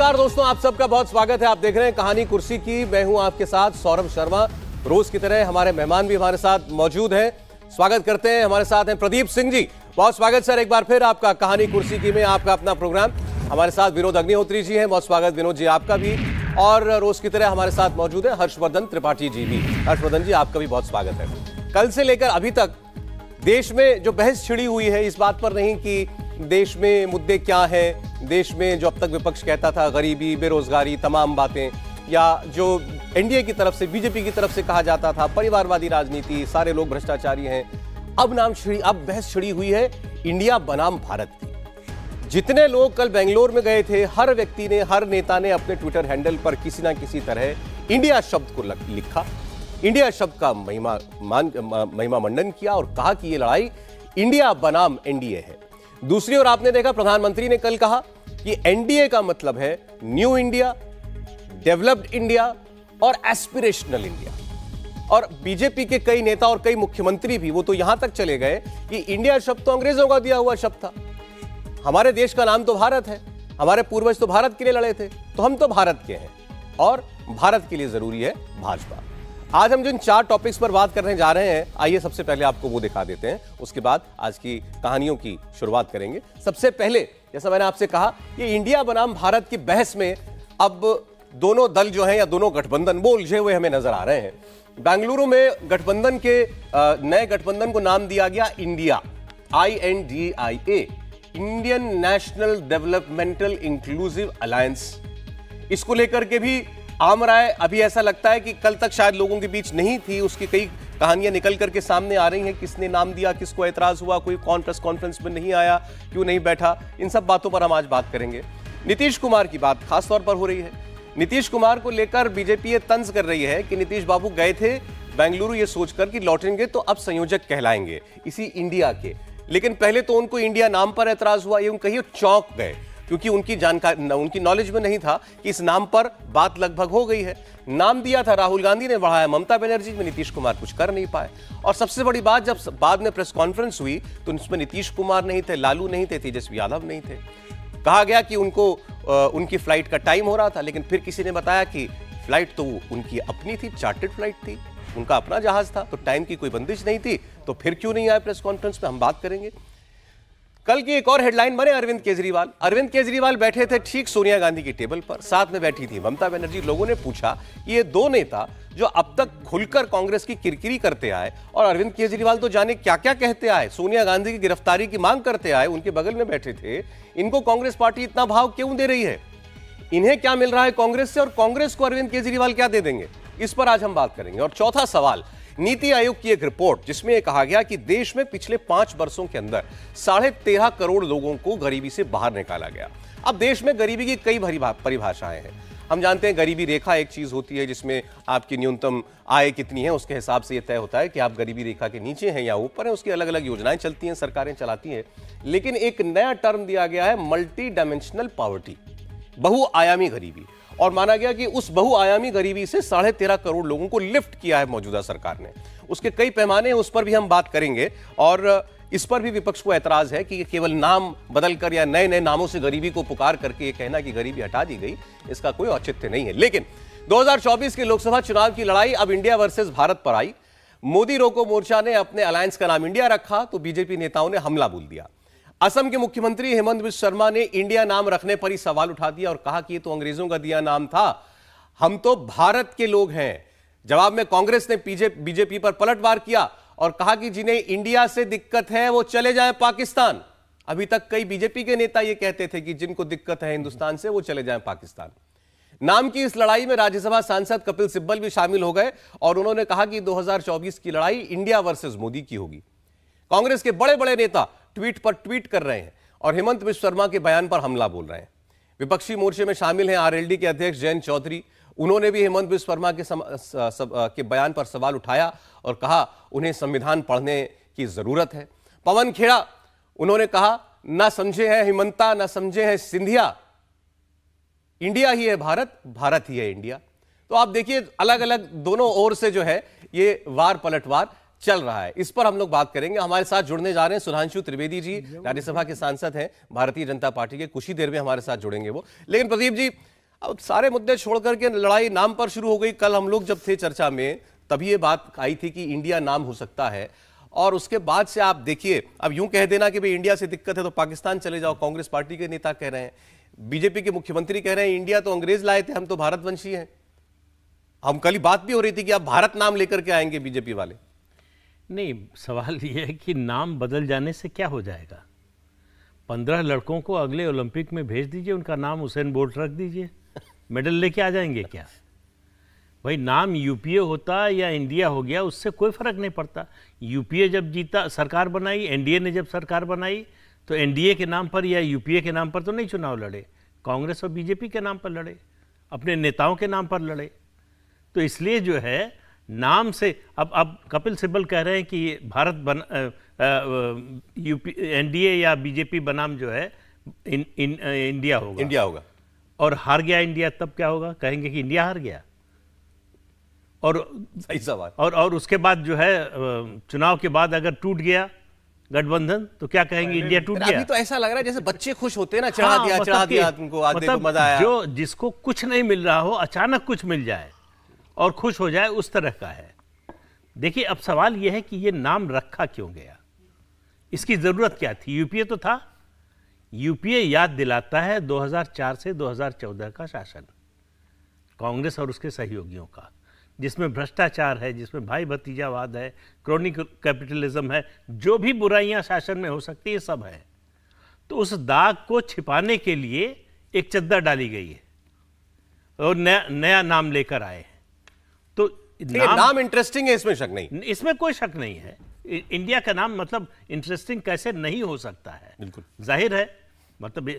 नमस्कार दोस्तों आप सबका बहुत स्वागत है आप देख रहे हैं कहानी कुर्सी की मैं हूं आपके साथ सौरभ शर्मा रोज की तरह हमारे मेहमान भी हमारे साथ मौजूद हैं स्वागत करते हैं हमारे साथ हैं प्रदीप सिंह जी बहुत स्वागत सर एक बार फिर आपका कहानी कुर्सी की में आपका अपना प्रोग्राम हमारे साथ विनोद अग्निहोत्री जी हैं बहुत स्वागत विनोद जी आपका भी और रोज की तरह हमारे साथ मौजूद है हर्षवर्धन त्रिपाठी जी भी हर्षवर्धन जी आपका भी बहुत स्वागत है कल से लेकर अभी तक देश में जो बहस छिड़ी हुई है इस बात पर नहीं कि देश में मुद्दे क्या हैं देश में जो अब तक विपक्ष कहता था गरीबी बेरोजगारी तमाम बातें या जो एनडीए की तरफ से बीजेपी की तरफ से कहा जाता था परिवारवादी राजनीति सारे लोग भ्रष्टाचारी हैं अब नाम छिड़ी अब बहस छिड़ी हुई है इंडिया बनाम भारत की जितने लोग कल बेंगलोर में गए थे हर व्यक्ति ने हर नेता ने अपने ट्विटर हैंडल पर किसी ना किसी तरह इंडिया शब्द को लिखा इंडिया शब्द का महिमा मान महिमा मंडन किया और कहा कि यह लड़ाई इंडिया बनाम एनडीए है दूसरी ओर आपने देखा प्रधानमंत्री ने कल कहा कि एनडीए का मतलब है न्यू इंडिया डेवलप्ड इंडिया और एस्पिरेशनल इंडिया और बीजेपी के कई नेता और कई मुख्यमंत्री भी वो तो यहां तक चले गए कि इंडिया शब्द तो अंग्रेजों का दिया हुआ शब्द था हमारे देश का नाम तो भारत है हमारे पूर्वज तो भारत के लिए लड़े थे तो हम तो भारत के हैं और भारत के लिए जरूरी है भाजपा आज हम जिन चार टॉपिक्स पर बात करने जा रहे हैं आइए सबसे पहले आपको वो दिखा देते हैं उसके बाद आज की कहानियों की शुरुआत करेंगे सबसे पहले जैसा मैंने आपसे कहा ये इंडिया बनाम भारत की बहस में अब दोनों दल जो हैं या दोनों गठबंधन वो उलझे हुए हमें नजर आ रहे हैं बेंगलुरु में गठबंधन के नए गठबंधन को नाम दिया गया India I N D I A Indian National Developmental Inclusive Alliance इसको लेकर के भी राय अभी ऐसा लगता है कि कल तक शायद लोगों के बीच नहीं थी उसकी कई कहानियां निकल करके सामने आ रही हैं किसने नाम दिया किसको एतराज़ हुआ कोई कौन प्रेस कॉन्फ्रेंस में नहीं आया क्यों नहीं बैठा इन सब बातों पर हम आज बात करेंगे नीतीश कुमार की बात खास तौर पर हो रही है नीतीश कुमार को लेकर बीजेपी ये तंज कर रही है कि नीतीश बाबू गए थे बेंगलुरु ये सोचकर कि लौटेंगे तो अब संयोजक कहलाएंगे इसी इंडिया के लेकिन पहले तो उनको इंडिया नाम पर एतराज हुआ ये उन कही चौंक गए क्योंकि उनकी जानकारी उनकी नॉलेज में नहीं था कि इस नाम पर बात लगभग हो गई है नाम दिया था राहुल गांधी ने बढ़ाया ममता बनर्जी में नीतीश कुमार कुछ कर नहीं पाए और सबसे बड़ी बात जब बाद में प्रेस कॉन्फ्रेंस हुई तो उसमें नीतीश कुमार नहीं थे लालू नहीं थे तेजस्वी यादव नहीं थे कहा गया कि उनको उनकी फ्लाइट का टाइम हो रहा था लेकिन फिर किसी ने बताया कि फ्लाइट तो उनकी अपनी थी चार्टेड फ्लाइट थी उनका अपना जहाज था तो टाइम की कोई बंदिश नहीं थी तो फिर क्यों नहीं आए प्रेस कॉन्फ्रेंस में हम बात करेंगे कल की एक और हेडलाइन बने अरविंद केजरीवाल अरविंद केजरीवाल बैठे थे ठीक सोनिया गांधी की टेबल पर साथ में बैठी थी ममता बनर्जी लोगों ने पूछा ये दो नेता जो अब तक खुलकर कांग्रेस की किरकिरी करते आए और अरविंद केजरीवाल तो जाने क्या क्या कहते आए सोनिया गांधी की गिरफ्तारी की मांग करते आए उनके बगल में बैठे थे इनको कांग्रेस पार्टी इतना भाव क्यों दे रही है इन्हें क्या मिल रहा है कांग्रेस से और कांग्रेस को अरविंद केजरीवाल क्या दे देंगे इस पर आज हम बात करेंगे और चौथा सवाल नीति आयोग की एक रिपोर्ट जिसमें यह कहा गया कि देश में पिछले पांच वर्षों के अंदर साढ़े तेरह करोड़ लोगों को गरीबी से बाहर निकाला गया अब देश में गरीबी की कई परिभाषाएं हैं हम जानते हैं गरीबी रेखा एक चीज होती है जिसमें आपकी न्यूनतम आय कितनी है उसके हिसाब से यह तय होता है कि आप गरीबी रेखा के नीचे हैं या ऊपर हैं उसकी अलग अलग योजनाएं चलती हैं सरकारें चलाती हैं लेकिन एक नया टर्म दिया गया है मल्टी डायमेंशनल पावर्टी बहुआयामी गरीबी और माना गया कि उस बहुआयामी गरीबी से साढ़े तेरह करोड़ लोगों को लिफ्ट किया है मौजूदा सरकार ने उसके कई पैमाने उस पर भी हम बात करेंगे और इस पर भी विपक्ष को ऐतराज है कि केवल नाम बदलकर या नए नए नामों से गरीबी को पुकार करके ये कहना कि गरीबी हटा दी गई इसका कोई औचित्य नहीं है लेकिन 2024 के लोकसभा चुनाव की लड़ाई अब इंडिया वर्सेस भारत पर आई मोदी रोको मोर्चा ने अपने अलायंस का नाम इंडिया रखा तो बीजेपी नेताओं ने हमला बोल दिया असम के मुख्यमंत्री हेमंत विश्व शर्मा ने इंडिया नाम रखने पर ही सवाल उठा दिया और कहा कि ये तो अंग्रेजों का दिया नाम था हम तो भारत के लोग हैं जवाब में कांग्रेस ने बीजेपी पर पलटवार किया और कहा कि जिन्हें इंडिया से दिक्कत है वो चले जाएं पाकिस्तान अभी तक कई बीजेपी के नेता ये कहते थे कि जिनको दिक्कत है हिंदुस्तान से वो चले जाएं पाकिस्तान नाम की इस लड़ाई में राज्यसभा सांसद कपिल सिब्बल भी शामिल हो गए और उन्होंने कहा कि 2024 की लड़ाई इंडिया वर्सेस मोदी की होगी कांग्रेस के बड़े बड़े नेता ट्वीट पर ट्वीट कर रहे हैं और हेमंत विश्व शर्मा के बयान पर हमला बोल रहे हैं विपक्षी मोर्चे में शामिल हैं आरएलडी के अध्यक्ष जयंत चौधरी उन्होंने भी हेमंत विश्व शर्मा के के बयान पर सवाल उठाया और कहा उन्हें संविधान पढ़ने की जरूरत है पवन खेड़ा उन्होंने कहा ना समझे हैं हेमंता ना समझे हैं सिंधिया इंडिया ही है भारत भारत ही है इंडिया तो आप देखिए अलग अलग दोनों ओर से जो है ये वार पलटवार चल रहा है इस पर हम लोग बात करेंगे हमारे साथ जुड़ने जा रहे हैं सुधांशु त्रिवेदी जी राज्यसभा के सांसद हैं भारतीय जनता पार्टी के कुछ ही देर में हमारे साथ जुड़ेंगे वो लेकिन प्रदीप जी अब सारे मुद्दे छोड़ करके लड़ाई नाम पर शुरू हो गई कल हम लोग जब थे चर्चा में तभी ये बात आई थी कि इंडिया नाम हो सकता है और उसके बाद से आप देखिए अब यूं कह देना कि भाई इंडिया से दिक्कत है तो पाकिस्तान चले जाओ कांग्रेस पार्टी के नेता कह रहे हैं बीजेपी के मुख्यमंत्री कह रहे हैं इंडिया तो अंग्रेज लाए थे हम तो भारतवंशी हैं हम कल बात भी हो रही थी कि आप भारत नाम लेकर के आएंगे बीजेपी वाले नहीं सवाल ये है कि नाम बदल जाने से क्या हो जाएगा पंद्रह लड़कों को अगले ओलंपिक में भेज दीजिए उनका नाम हुसैन बोल्ट रख दीजिए मेडल लेके आ जाएंगे क्या भाई नाम यूपीए होता या इंडिया हो गया उससे कोई फर्क नहीं पड़ता यूपीए जब जीता सरकार बनाई एनडीए ने जब सरकार बनाई तो एनडीए के नाम पर या यूपीए के नाम पर तो नहीं चुनाव लड़े कांग्रेस और बीजेपी के नाम पर लड़े अपने नेताओं के नाम पर लड़े तो इसलिए जो है नाम से अब अब कपिल सिब्बल कह रहे हैं कि भारत बन यूपी एनडीए या बीजेपी बनाम जो है इन, इन इंडिया होगा इंडिया होगा और हार गया इंडिया तब क्या होगा कहेंगे कि इंडिया हार गया और सही सवाल और और उसके बाद जो है चुनाव के बाद अगर टूट गया गठबंधन तो क्या कहेंगे इंडिया टूट गया अभी तो ऐसा लग रहा है जैसे बच्चे खुश होते हैं ना चढ़ा हाँ, दिया मतलब चढ़ा दिया तुमको आज मतलब आया जो जिसको कुछ नहीं मिल रहा हो अचानक कुछ मिल जाए और खुश हो जाए उस तरह का है देखिए अब सवाल यह है कि यह नाम रखा क्यों गया इसकी ज़रूरत क्या थी यूपीए तो था यूपीए याद दिलाता है 2004 से 2014 का शासन कांग्रेस और उसके सहयोगियों का जिसमें भ्रष्टाचार है जिसमें भाई भतीजावाद है क्रोनिक कैपिटलिज्म है जो भी बुराइयां शासन में हो सकती है सब है तो उस दाग को छिपाने के लिए एक चद्दर डाली गई है और नया नया नाम लेकर आए तो नाम, नाम इंटरेस्टिंग है इसमें शक नहीं इसमें कोई शक नहीं है इंडिया का नाम मतलब इंटरेस्टिंग कैसे नहीं हो सकता है बिल्कुल जाहिर है मतलब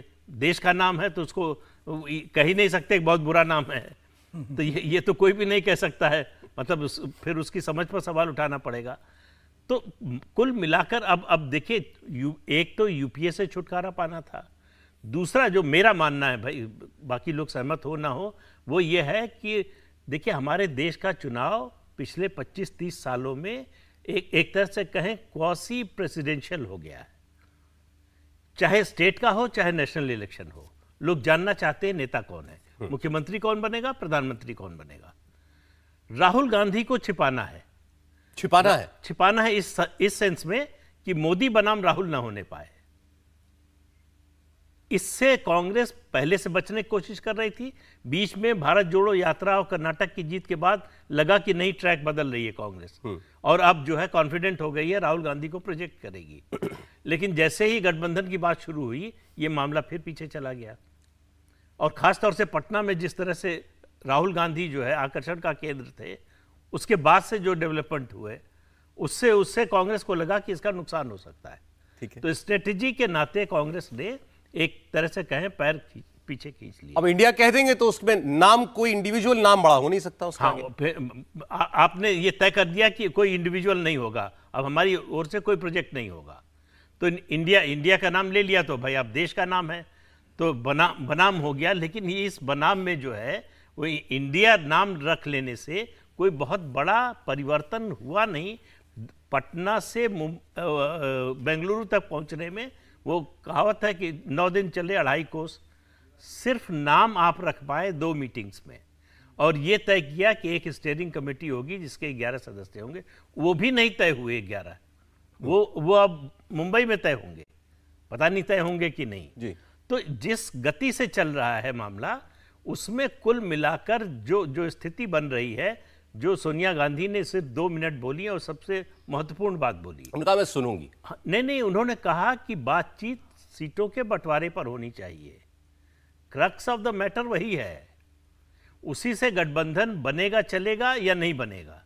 देश का नाम है तो उसको कह ही नहीं सकते बहुत बुरा नाम है तो ये ये तो कोई भी नहीं कह सकता है मतलब उस, फिर उसकी समझ पर सवाल उठाना पड़ेगा तो कुल मिलाकर अब अब देखिए एक तो यूपीए से छुटकारा पाना था दूसरा जो मेरा मानना है भाई बाकी लोग सहमत हो ना हो वो ये है कि देखिए हमारे देश का चुनाव पिछले 25-30 सालों में एक एक तरह से कहें क्वासी प्रेसिडेंशियल हो गया है चाहे स्टेट का हो चाहे नेशनल इलेक्शन हो लोग जानना चाहते हैं नेता कौन है हम्म। मुख्यमंत्री कौन बनेगा प्रधानमंत्री कौन बनेगा राहुल गांधी को छिपाना है छिपाना है छिपाना है इस इस सेंस में कि मोदी बनाम राहुल ना होने पाए इससे कांग्रेस पहले से बचने की कोशिश कर रही थी बीच में भारत जोड़ो यात्रा और कर्नाटक की जीत के बाद लगा कि नई ट्रैक बदल रही है कांग्रेस हम्म। और अब जो है कॉन्फिडेंट हो गई है राहुल गांधी को प्रोजेक्ट करेगी लेकिन जैसे ही गठबंधन की बात शुरू हुई ये मामला फिर पीछे चला गया और खासतौर से पटना में जिस तरह से राहुल गांधी जो है आकर्षण का केंद्र थे उसके बाद से जो डेवलपमेंट हुए उससे उससे कांग्रेस को लगा कि इसका नुकसान हो सकता है ठीक है तो स्ट्रेटेजी के नाते कांग्रेस ने एक तरह से कहें पैर पीछे खींच लिया अब इंडिया कह देंगे तो उसमें नाम कोई इंडिविजुअल नाम बड़ा हो नहीं सकता उसका हाँ, आ, आपने ये तय कर दिया कि कोई इंडिविजुअल नहीं होगा अब हमारी ओर से कोई प्रोजेक्ट नहीं होगा तो इंडिया इंडिया का नाम ले लिया तो भाई आप देश का नाम है तो बना बनाम हो गया लेकिन ये इस बनाम में जो है वो इंडिया नाम रख लेने से कोई बहुत बड़ा परिवर्तन हुआ नहीं पटना से बेंगलुरु तक पहुंचने में वो कहावत है कि नौ दिन चले अढ़ाई कोस सिर्फ नाम आप रख पाए दो मीटिंग्स में और ये तय किया कि एक स्टेयरिंग कमेटी होगी जिसके ग्यारह सदस्य होंगे वो भी नहीं तय हुए ग्यारह वो वो अब मुंबई में तय होंगे पता नहीं तय होंगे कि नहीं जी। तो जिस गति से चल रहा है मामला उसमें कुल मिलाकर जो जो स्थिति बन रही है जो सोनिया गांधी ने सिर्फ दो मिनट बोली और सबसे महत्वपूर्ण बात बोली उनका मैं सुनूंगी हाँ, नहीं नहीं उन्होंने कहा कि बातचीत सीटों के बंटवारे पर होनी चाहिए क्रक्स ऑफ द मैटर वही है उसी से गठबंधन बनेगा चलेगा या नहीं बनेगा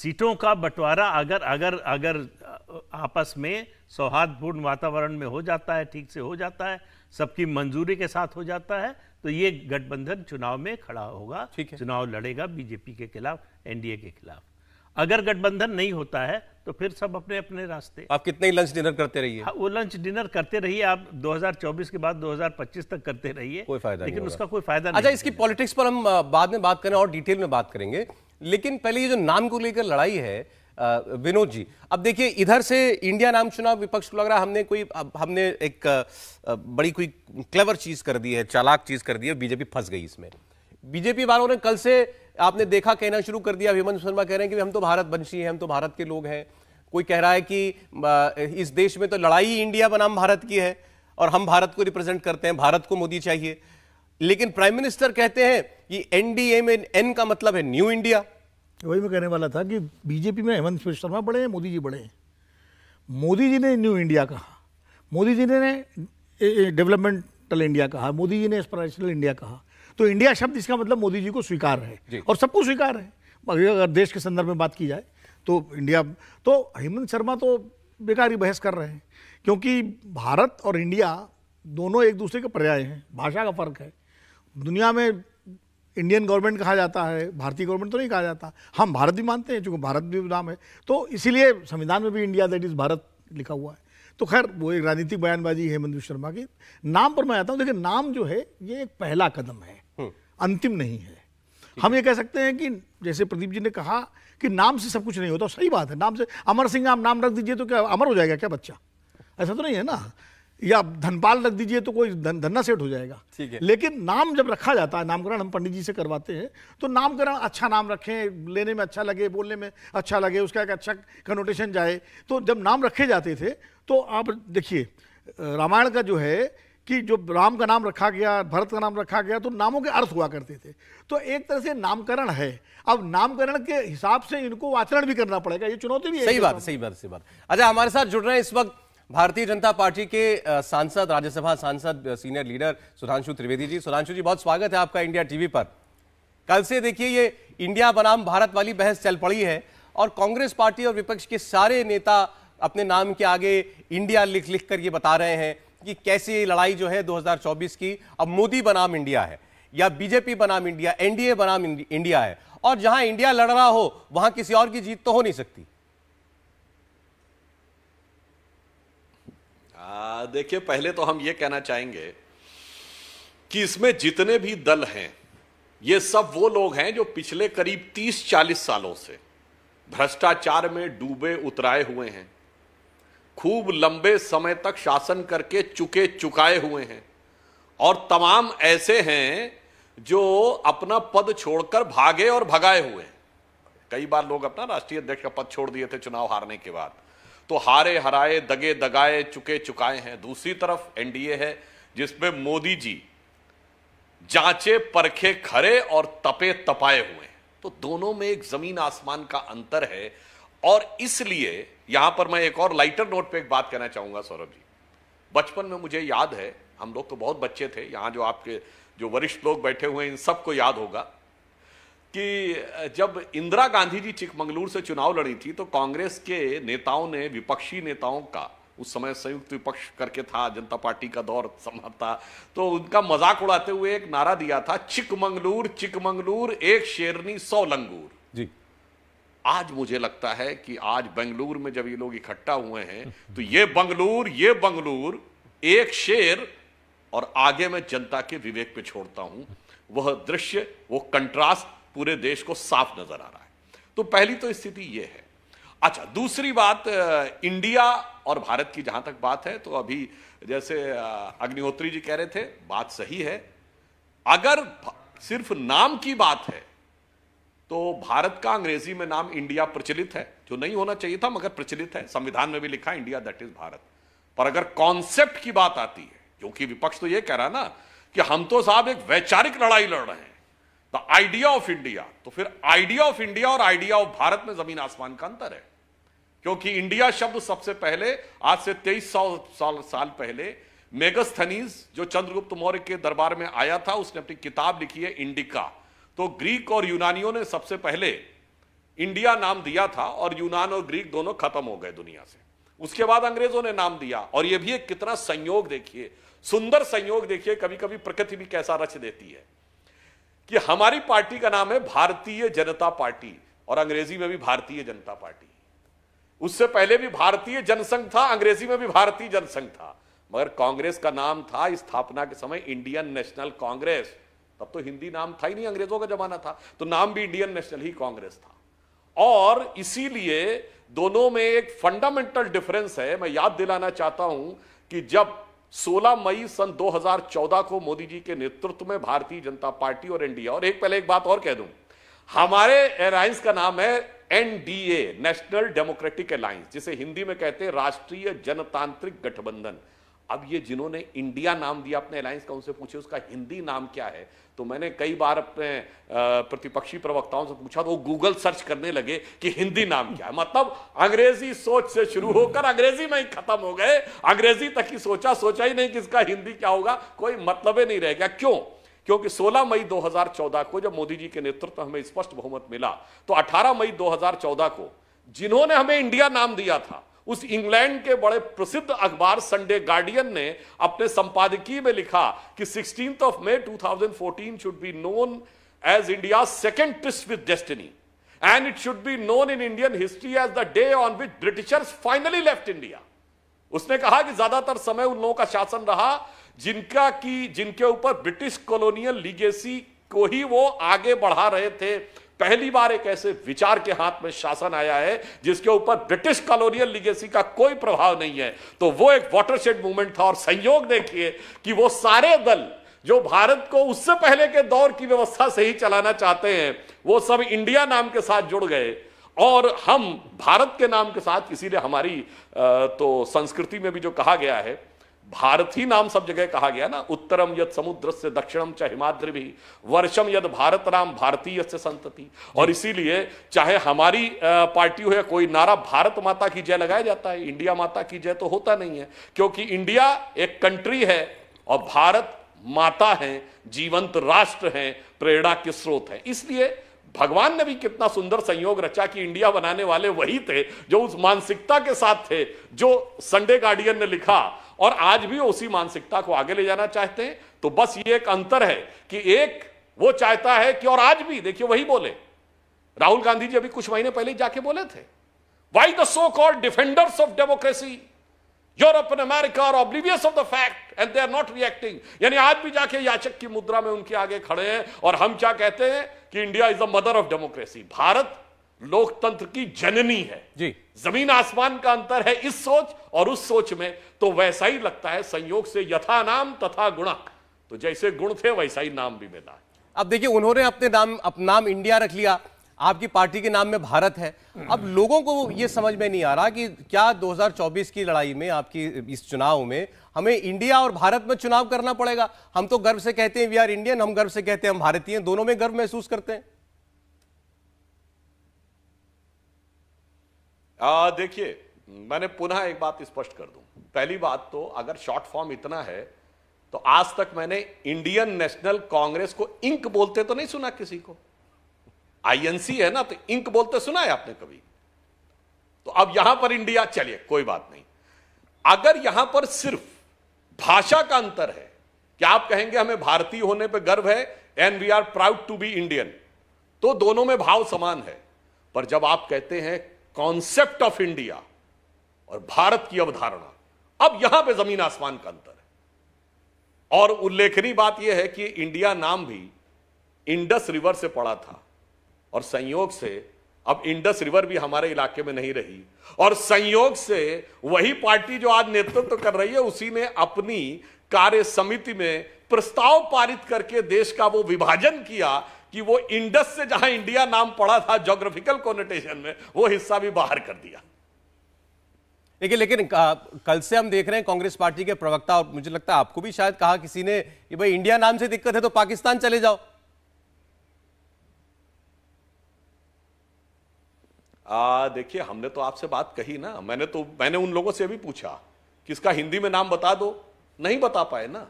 सीटों का बंटवारा अगर अगर अगर आपस में सौहार्दपूर्ण वातावरण में हो जाता है ठीक से हो जाता है सबकी मंजूरी के साथ हो जाता है तो ये गठबंधन चुनाव में खड़ा होगा चुनाव लड़ेगा बीजेपी के खिलाफ एनडीए के खिलाफ अगर गठबंधन नहीं होता है तो फिर सब अपने अपने रास्ते आप कितने लंच डिनर करते रहिए हाँ, वो लंच डिनर करते रहिए आप 2024 के बाद 2025 तक करते रहिए कोई फायदा लेकिन उसका कोई फायदा अच्छा इसकी पॉलिटिक्स पर हम बाद में बात करें और डिटेल में बात करेंगे लेकिन पहले ये जो नाम को लेकर लड़ाई है विनोद जी अब देखिए इधर से इंडिया नाम चुनाव विपक्ष को लग रहा हमने कोई हमने एक बड़ी कोई क्लेवर चीज कर दी है चालाक चीज कर दी है बीजेपी फंस गई इसमें बीजेपी वालों ने कल से आपने देखा कहना शुरू कर दिया हेमंत शर्मा कह रहे हैं कि हम तो भारत वंशी हैं हम तो भारत के लोग हैं कोई कह रहा है कि इस देश में तो लड़ाई इंडिया बनाम भारत की है और हम भारत को रिप्रेजेंट करते हैं भारत को मोदी चाहिए लेकिन प्राइम मिनिस्टर कहते हैं कि एनडीए में एन का मतलब है न्यू इंडिया वही मैं कहने वाला था कि बीजेपी में हेमंत विश्व शर्मा बड़े हैं मोदी जी बड़े हैं मोदी जी ने न्यू इंडिया कहा मोदी जी ने डेवलपमेंटल इंडिया कहा मोदी जी ने एस्परेशनल इंडिया कहा तो इंडिया शब्द इसका मतलब मोदी जी को स्वीकार है और सबको स्वीकार है अगर देश के संदर्भ में बात की जाए तो इंडिया तो हेमंत शर्मा तो बेकार ही बहस कर रहे हैं क्योंकि भारत और इंडिया दोनों एक दूसरे के पर्याय हैं भाषा का फर्क है दुनिया में इंडियन गवर्नमेंट कहा जाता है भारतीय गवर्नमेंट तो नहीं कहा जाता हम भारत भी मानते हैं चूँकि भारत भी नाम है तो इसीलिए संविधान में भी इंडिया दैट इज़ भारत लिखा हुआ है तो खैर वो एक राजनीतिक बयानबाजी है मंजू शर्मा की नाम पर मैं आता हूँ देखिए नाम जो है ये एक पहला कदम है हम्म। अंतिम नहीं है हम ये कह सकते हैं कि जैसे प्रदीप जी ने कहा कि नाम से सब कुछ नहीं होता सही बात है नाम से अमर सिंह आप नाम रख दीजिए तो क्या अमर हो जाएगा क्या बच्चा ऐसा तो नहीं है ना या धनपाल रख दीजिए तो कोई धन, धन्ना सेठ हो जाएगा ठीक है लेकिन नाम जब रखा जाता है नामकरण हम पंडित जी से करवाते हैं तो नामकरण अच्छा नाम रखें लेने में अच्छा लगे बोलने में अच्छा लगे उसका एक अच्छा कनोटेशन जाए तो जब नाम रखे जाते थे तो आप देखिए रामायण का जो है कि जो राम का नाम रखा गया भरत का नाम रखा गया तो नामों के अर्थ हुआ करते थे तो एक तरह से नामकरण है अब नामकरण के हिसाब से इनको आचरण भी करना पड़ेगा ये चुनौती भी है सही बात सही बात सही बात अच्छा हमारे साथ जुड़ रहे हैं इस वक्त भारतीय जनता पार्टी के सांसद राज्यसभा सांसद सीनियर लीडर सुधांशु त्रिवेदी जी सुधांशु जी बहुत स्वागत है आपका इंडिया टीवी पर कल से देखिए ये इंडिया बनाम भारत वाली बहस चल पड़ी है और कांग्रेस पार्टी और विपक्ष के सारे नेता अपने नाम के आगे इंडिया लिख लिख कर ये बता रहे हैं कि कैसे लड़ाई जो है 2024 की अब मोदी बनाम इंडिया है या बीजेपी बनाम इंडिया एनडीए बनाम इंडिया है और जहां इंडिया लड़ रहा हो वहां किसी और की जीत तो हो नहीं सकती हाँ, देखिए पहले तो हम ये कहना चाहेंगे कि इसमें जितने भी दल हैं ये सब वो लोग हैं जो पिछले करीब 30-40 सालों से भ्रष्टाचार में डूबे उतराए हुए हैं खूब लंबे समय तक शासन करके चुके चुकाए हुए हैं और तमाम ऐसे हैं जो अपना पद छोड़कर भागे और भगाए हुए हैं कई बार लोग अपना राष्ट्रीय अध्यक्ष का पद छोड़ दिए थे चुनाव हारने के बाद तो हारे हराए दगे दगाए चुके चुकाए हैं दूसरी तरफ एनडीए है जिसमें मोदी जी जांचे परखे खरे और तपे तपाए हुए तो दोनों में एक जमीन आसमान का अंतर है और इसलिए यहां पर मैं एक और लाइटर नोट पे एक बात कहना चाहूंगा सौरभ जी बचपन में मुझे याद है हम लोग तो बहुत बच्चे थे यहां जो आपके जो वरिष्ठ लोग बैठे हुए हैं इन सबको याद होगा कि जब इंदिरा गांधी जी चिकमंगलूर से चुनाव लड़ी थी तो कांग्रेस के नेताओं ने विपक्षी नेताओं का उस समय संयुक्त विपक्ष करके था जनता पार्टी का दौर संभव था तो उनका मजाक उड़ाते हुए एक नारा दिया था चिकमंगलूर चिकमंगलूर एक शेरनी सौ लंगूर जी आज मुझे लगता है कि आज बेंगलुरु में जब ये लोग इकट्ठा हुए हैं तो ये बंगलूर ये बंगलूर एक शेर और आगे मैं जनता के विवेक पे छोड़ता हूं वह दृश्य वो कंट्रास्ट पूरे देश को साफ नजर आ रहा है तो पहली तो स्थिति यह है अच्छा दूसरी बात इंडिया और भारत की जहां तक बात है तो अभी जैसे अग्निहोत्री जी कह रहे थे बात सही है अगर सिर्फ नाम की बात है तो भारत का अंग्रेजी में नाम इंडिया प्रचलित है जो नहीं होना चाहिए था मगर प्रचलित है संविधान में भी लिखा इंडिया दैट इज भारत पर अगर कॉन्सेप्ट की बात आती है क्योंकि विपक्ष तो यह कह रहा ना कि हम तो साहब एक वैचारिक लड़ाई लड़ रहे हैं द आइडिया ऑफ इंडिया तो फिर आइडिया ऑफ इंडिया और आइडिया ऑफ भारत में जमीन आसमान का अंतर है क्योंकि इंडिया शब्द सबसे पहले आज से तेईस सौ साल, साल पहले मेगस्थनीज जो चंद्रगुप्त मौर्य के दरबार में आया था उसने अपनी किताब लिखी है इंडिका तो ग्रीक और यूनानियों ने सबसे पहले इंडिया नाम दिया था और यूनान और ग्रीक दोनों खत्म हो गए दुनिया से उसके बाद अंग्रेजों ने नाम दिया और यह भी एक कितना संयोग देखिए सुंदर संयोग देखिए कभी कभी प्रकृति भी कैसा रच देती है कि हमारी पार्टी का नाम है भारतीय जनता पार्टी और अंग्रेजी में भी भारतीय जनता पार्टी उससे पहले भी भारतीय जनसंघ था अंग्रेजी में भी भारतीय जनसंघ था मगर कांग्रेस का नाम था स्थापना के समय इंडियन नेशनल कांग्रेस तब तो हिंदी नाम था ही नहीं अंग्रेजों का जमाना था तो नाम भी इंडियन नेशनल ही कांग्रेस था और इसीलिए दोनों में एक फंडामेंटल डिफरेंस है मैं याद दिलाना चाहता हूं कि जब 16 मई सन 2014 को मोदी जी के नेतृत्व में भारतीय जनता पार्टी और एनडीए और एक पहले एक बात और कह दूं हमारे अलायंस का नाम है एनडीए नेशनल डेमोक्रेटिक अलायंस जिसे हिंदी में कहते हैं राष्ट्रीय जनतांत्रिक गठबंधन अब ये जिन्होंने इंडिया नाम दिया अपने अलायंस का उनसे पूछे उसका हिंदी नाम क्या है तो मैंने कई बार अपने प्रतिपक्षी प्रवक्ताओं से पूछा तो वो गूगल सर्च करने लगे कि हिंदी नाम क्या है मतलब अंग्रेजी सोच से शुरू होकर अंग्रेजी में ही खत्म हो गए अंग्रेजी तक ही सोचा सोचा ही नहीं कि इसका हिंदी क्या होगा कोई मतलब ही नहीं रह गया क्यों क्योंकि 16 मई 2014 को जब मोदी जी के नेतृत्व में हमें स्पष्ट बहुमत मिला तो 18 मई 2014 को जिन्होंने हमें इंडिया नाम दिया था उस इंग्लैंड के बड़े प्रसिद्ध अखबार संडे गार्डियन ने अपने संपादकीय में लिखा कि sixteen of May 2014 should be known as India second tryst with destiny and it should be known in Indian history as the day on which Britishers finally left India उसने कहा कि ज्यादातर समय उन लोगों का शासन रहा जिनका की जिनके ऊपर ब्रिटिश कॉलोनियल लीगेसी को ही वो आगे बढ़ा रहे थे पहली बार एक ऐसे विचार के हाथ में शासन आया है जिसके ऊपर ब्रिटिश कॉलोनियल लिगेसी का कोई प्रभाव नहीं है तो वो एक वाटरशेड मूवमेंट था और संयोग देखिए कि वो सारे दल जो भारत को उससे पहले के दौर की व्यवस्था से ही चलाना चाहते हैं वो सब इंडिया नाम के साथ जुड़ गए और हम भारत के नाम के साथ इसीलिए हमारी तो संस्कृति में भी जो कहा गया है भारत ही नाम सब जगह कहा गया ना उत्तरम यद समुद्र से दक्षिणम चाहे हिमाद्र भी वर्षम यद भारत नाम भारतीय से संतति और इसीलिए चाहे हमारी पार्टी हो या कोई नारा भारत माता की जय लगाया जाता है इंडिया माता की जय तो होता नहीं है क्योंकि इंडिया एक कंट्री है और भारत माता है जीवंत राष्ट्र है प्रेरणा के स्रोत है इसलिए भगवान ने भी कितना सुंदर संयोग रचा कि इंडिया बनाने वाले वही थे जो उस मानसिकता के साथ थे जो संडे गार्डियन ने लिखा और आज भी उसी मानसिकता को आगे ले जाना चाहते हैं तो बस ये एक अंतर है कि एक वो चाहता है कि और आज भी देखिए वही बोले राहुल गांधी जी अभी कुछ महीने पहले जाके बोले थे why the so called defenders of democracy Europe and America और oblivious of the fact and they are not reacting यानी आज भी जाके याचक की मुद्रा में उनके आगे खड़े हैं और हम क्या कहते हैं कि India is the mother of democracy Bharat लोकतंत्र की जननी है जी जमीन आसमान का अंतर है इस सोच और उस सोच में तो वैसा ही लगता है संयोग से यथा नाम तथा गुण तो जैसे गुण थे वैसा ही नाम भी मिला अब देखिए उन्होंने अपने नाम अपना नाम इंडिया रख लिया आपकी पार्टी के नाम में भारत है अब लोगों को ये समझ में नहीं आ रहा कि क्या 2024 की लड़ाई में आपकी इस चुनाव में हमें इंडिया और भारत में चुनाव करना पड़ेगा हम तो गर्व से कहते हैं वी आर इंडियन हम गर्व से कहते हैं हम भारतीय दोनों में गर्व महसूस करते हैं देखिए मैंने पुनः एक बात स्पष्ट कर दूं पहली बात तो अगर शॉर्ट फॉर्म इतना है तो आज तक मैंने इंडियन नेशनल कांग्रेस को इंक बोलते तो नहीं सुना किसी को आईएनसी है ना तो इंक बोलते सुना है आपने कभी तो अब यहां पर इंडिया चलिए कोई बात नहीं अगर यहां पर सिर्फ भाषा का अंतर है क्या आप कहेंगे हमें भारतीय होने पर गर्व है and we are proud to be Indian तो दोनों में भाव समान है पर जब आप कहते हैं कॉन्सेप्ट ऑफ इंडिया और भारत की अवधारणा अब यहां पे जमीन आसमान का अंतर है और उल्लेखनीय बात यह है कि इंडिया नाम भी इंडस रिवर से पड़ा था और संयोग से अब इंडस रिवर भी हमारे इलाके में नहीं रही और संयोग से वही पार्टी जो आज नेतृत्व तो कर रही है उसी ने अपनी कार्य समिति में प्रस्ताव पारित करके देश का वो विभाजन किया कि वो इंडस से जहां इंडिया नाम पड़ा था जोग्राफिकल कोनोटेशन में वो हिस्सा भी बाहर कर दिया लेकिन लेकिन कल से हम देख रहे हैं कांग्रेस पार्टी के प्रवक्ता और मुझे लगता है आपको भी शायद कहा किसी ने कि भाई इंडिया नाम से दिक्कत है तो पाकिस्तान चले जाओ देखिए हमने तो आपसे बात कही ना मैंने तो मैंने उन लोगों से भी पूछा किसका हिंदी में नाम बता दो नहीं बता पाए ना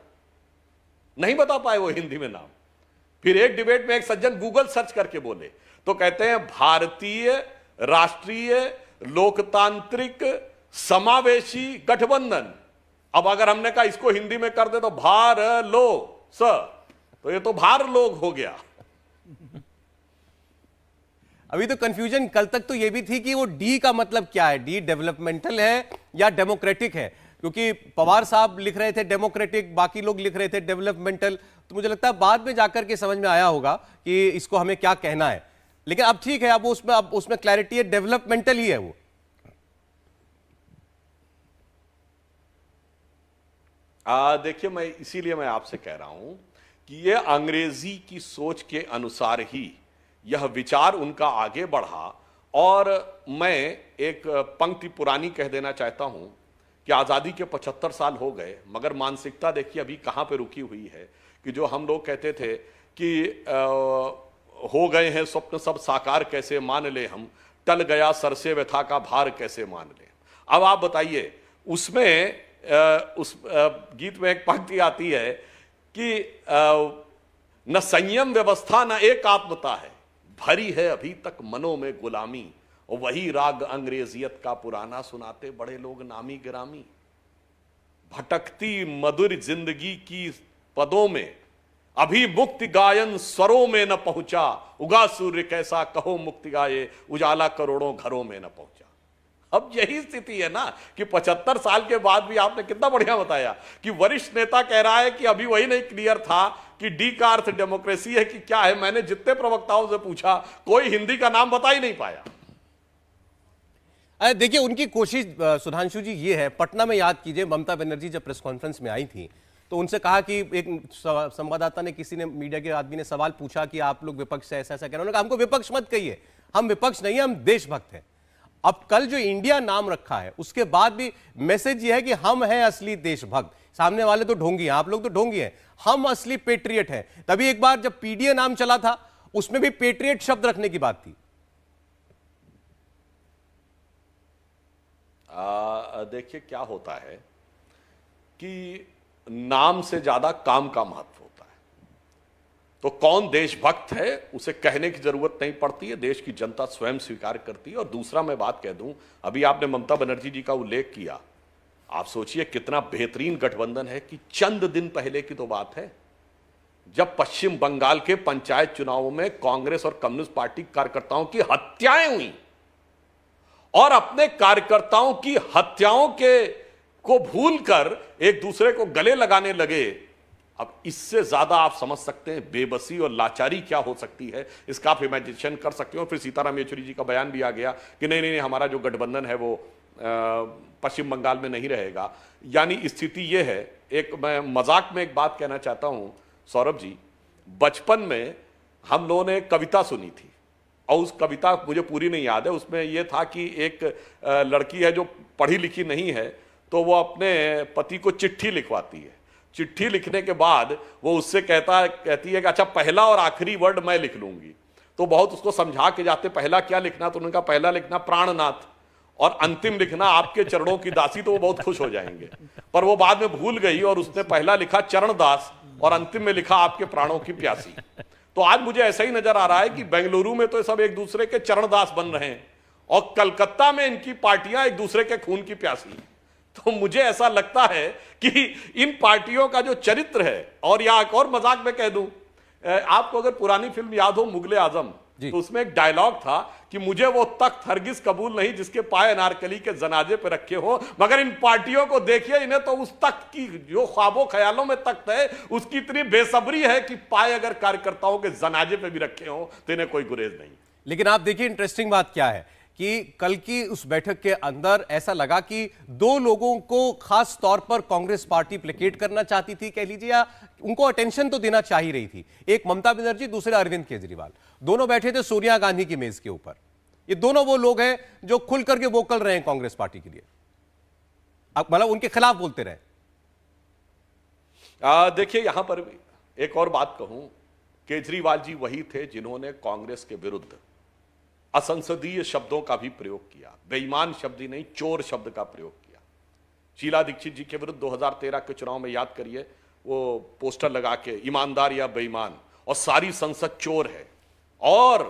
नहीं बता पाए वो हिंदी में नाम फिर एक डिबेट में एक सज्जन गूगल सर्च करके बोले तो कहते हैं भारतीय राष्ट्रीय लोकतांत्रिक समावेशी गठबंधन अब अगर हमने कहा इसको हिंदी में कर दे तो भार लो स तो ये तो भार लोग हो गया अभी तो कंफ्यूजन कल तक तो ये भी थी कि वो डी का मतलब क्या है डी डेवलपमेंटल है या डेमोक्रेटिक है क्योंकि पवार साहब लिख रहे थे डेमोक्रेटिक बाकी लोग लिख रहे थे डेवलपमेंटल तो मुझे लगता है बाद में जाकर के समझ में आया होगा कि इसको हमें क्या कहना है लेकिन अब ठीक है अब उसमें अब उसमें क्लैरिटी है डेवलपमेंटल ही है वो देखिए मैं इसीलिए मैं आपसे कह रहा हूं कि ये अंग्रेजी की सोच के अनुसार ही यह विचार उनका आगे बढ़ा और मैं एक पंक्ति पुरानी कह देना चाहता हूं कि आज़ादी के 75 साल हो गए मगर मानसिकता देखिए अभी कहां पे रुकी हुई है कि जो हम लोग कहते थे कि आ, हो गए हैं स्वप्न सब साकार कैसे मान ले हम टल गया सरसे व्यथा का भार कैसे मान ले अब आप बताइए उसमें उस गीत में एक पंक्ति आती है कि न संयम व्यवस्था न एक आत्मता है भरी है अभी तक मनो में गुलामी वही राग अंग्रेजियत का पुराना सुनाते बड़े लोग नामी गिरामी भटकती मधुर जिंदगी की पदों में अभी मुक्ति गायन स्वरों में न पहुंचा उगा सूर्य कैसा कहो मुक्ति गाये उजाला करोड़ों घरों में न पहुंचा अब यही स्थिति है ना कि 75 साल के बाद भी आपने कितना बढ़िया बताया कि वरिष्ठ नेता कह रहा है कि अभी वही नहीं क्लियर था कि डी का अर्थ डेमोक्रेसी है कि क्या है मैंने जितने प्रवक्ताओं से पूछा कोई हिंदी का नाम बता ही नहीं पाया देखिए उनकी कोशिश सुधांशु जी ये है पटना में याद कीजिए ममता बनर्जी जब प्रेस कॉन्फ्रेंस में आई थी तो उनसे कहा कि एक संवाददाता ने किसी ने मीडिया के आदमी ने सवाल पूछा कि आप लोग विपक्ष से ऐसा ऐसा कह रहे हैं उन्होंने कहा हमको विपक्ष मत कहिए हम विपक्ष नहीं हम देशभक्त हैं अब कल जो इंडिया नाम रखा है उसके बाद भी मैसेज यह है कि हम हैं असली देशभक्त सामने वाले तो ढोंगी हैं आप लोग तो ढोंगी हैं हम असली पेट्रियट हैं तभी एक बार जब पीडीए नाम चला था उसमें भी पेट्रियट शब्द रखने की बात थी देखिए क्या होता है कि नाम से ज्यादा काम का महत्व होता है तो कौन देशभक्त है उसे कहने की जरूरत नहीं पड़ती है देश की जनता स्वयं स्वीकार करती है और दूसरा मैं बात कह दूं अभी आपने ममता बनर्जी जी का उल्लेख किया आप सोचिए कितना बेहतरीन गठबंधन है कि चंद दिन पहले की तो बात है जब पश्चिम बंगाल के पंचायत चुनावों में कांग्रेस और कम्युनिस्ट पार्टी कार्यकर्ताओं की हत्याएं हुई और अपने कार्यकर्ताओं की हत्याओं के को भूलकर एक दूसरे को गले लगाने लगे अब इससे ज्यादा आप समझ सकते हैं बेबसी और लाचारी क्या हो सकती है इसका आप इमेजिनेशन कर सकते हो फिर सीताराम येचुरी जी का बयान भी आ गया कि नहीं नहीं नहीं हमारा जो गठबंधन है वो पश्चिम बंगाल में नहीं रहेगा यानी स्थिति यह है एक मैं मजाक में एक बात कहना चाहता हूं सौरभ जी बचपन में हम लोगों ने कविता सुनी थी और उस कविता मुझे पूरी नहीं याद है उसमें यह था कि एक लड़की है जो पढ़ी लिखी नहीं है तो वो अपने पति को चिट्ठी लिखवाती है चिट्ठी लिखने के बाद वो उससे कहता कहती है कि अच्छा पहला और आखिरी वर्ड मैं लिख लूंगी तो बहुत उसको समझा के जाते पहला क्या लिखना तो उनका पहला लिखना प्राणनाथ और अंतिम लिखना आपके चरणों की दासी तो वो बहुत खुश हो जाएंगे पर वो बाद में भूल गई और उसने पहला लिखा चरणदास और अंतिम में लिखा आपके प्राणों की प्यासी तो आज मुझे ऐसा ही नजर आ रहा है कि बेंगलुरु में तो सब एक दूसरे के चरणदास बन रहे हैं और कलकत्ता में इनकी पार्टियां एक दूसरे के खून की प्यासी हैं तो मुझे ऐसा लगता है कि इन पार्टियों का जो चरित्र है और या एक और मजाक में कह दूं आपको अगर पुरानी फिल्म याद हो मुगले आजम तो उसमें एक डायलॉग था कि मुझे वो तख्त हरगिज कबूल नहीं जिसके पाए अनारकली के जनाजे पर रखे हो मगर इन पार्टियों को देखिए इन्हें तो उस तख्त की जो ख्वाबों ख्यालों में तख्त है उसकी इतनी बेसब्री है कि पाए अगर कार्यकर्ताओं के जनाजे पर भी रखे हो तो इन्हें कोई गुरेज नहीं लेकिन आप देखिए इंटरेस्टिंग बात क्या है कि कल की उस बैठक के अंदर ऐसा लगा कि दो लोगों को खास तौर पर कांग्रेस पार्टी प्लेकेट करना चाहती थी कह लीजिए या उनको अटेंशन तो देना चाह ही रही थी एक ममता बनर्जी दूसरे अरविंद केजरीवाल दोनों बैठे थे सोनिया गांधी की मेज के ऊपर ये दोनों वो लोग हैं जो खुल करके वोकल रहे हैं कांग्रेस पार्टी के लिए मतलब उनके खिलाफ बोलते रहे देखिए यहां पर भी एक और बात कहूं केजरीवाल जी वही थे जिन्होंने कांग्रेस के विरुद्ध असंसदीय शब्दों का भी प्रयोग किया बेईमान शब्द ही नहीं चोर शब्द का प्रयोग किया शीला दीक्षित जी के विरुद्ध 2013 के चुनाव में याद करिए वो पोस्टर लगा के ईमानदार या बेईमान और सारी संसद चोर है और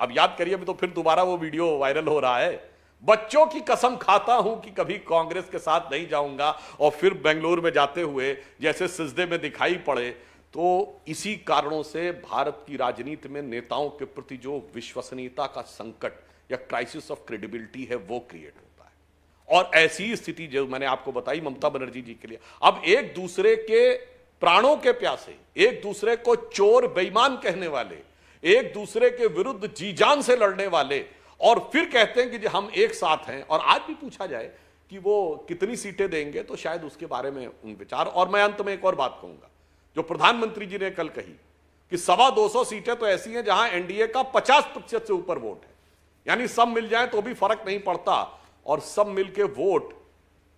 अब याद करिए अभी तो फिर दोबारा वो वीडियो वायरल हो रहा है बच्चों की कसम खाता हूं कि कभी कांग्रेस के साथ नहीं जाऊंगा और फिर बेंगलोर में जाते हुए जैसे सिजदे में दिखाई पड़े तो इसी कारणों से भारत की राजनीति में नेताओं के प्रति जो विश्वसनीयता का संकट या क्राइसिस ऑफ क्रेडिबिलिटी है वो क्रिएट होता है और ऐसी स्थिति जो मैंने आपको बताई ममता बनर्जी जी के लिए अब एक दूसरे के प्राणों के प्यासे एक दूसरे को चोर बेईमान कहने वाले एक दूसरे के विरुद्ध जी जान से लड़ने वाले और फिर कहते हैं कि हम एक साथ हैं और आज भी पूछा जाए कि वो कितनी सीटें देंगे तो शायद उसके बारे में उन विचार और मैं अंत में एक और बात कहूंगा जो प्रधानमंत्री जी ने कल कही कि सवा दो सौ सीटें तो ऐसी हैं जहां एनडीए का पचास प्रतिशत से ऊपर वोट है यानी सब मिल जाए तो भी फर्क नहीं पड़ता और सब मिलके वोट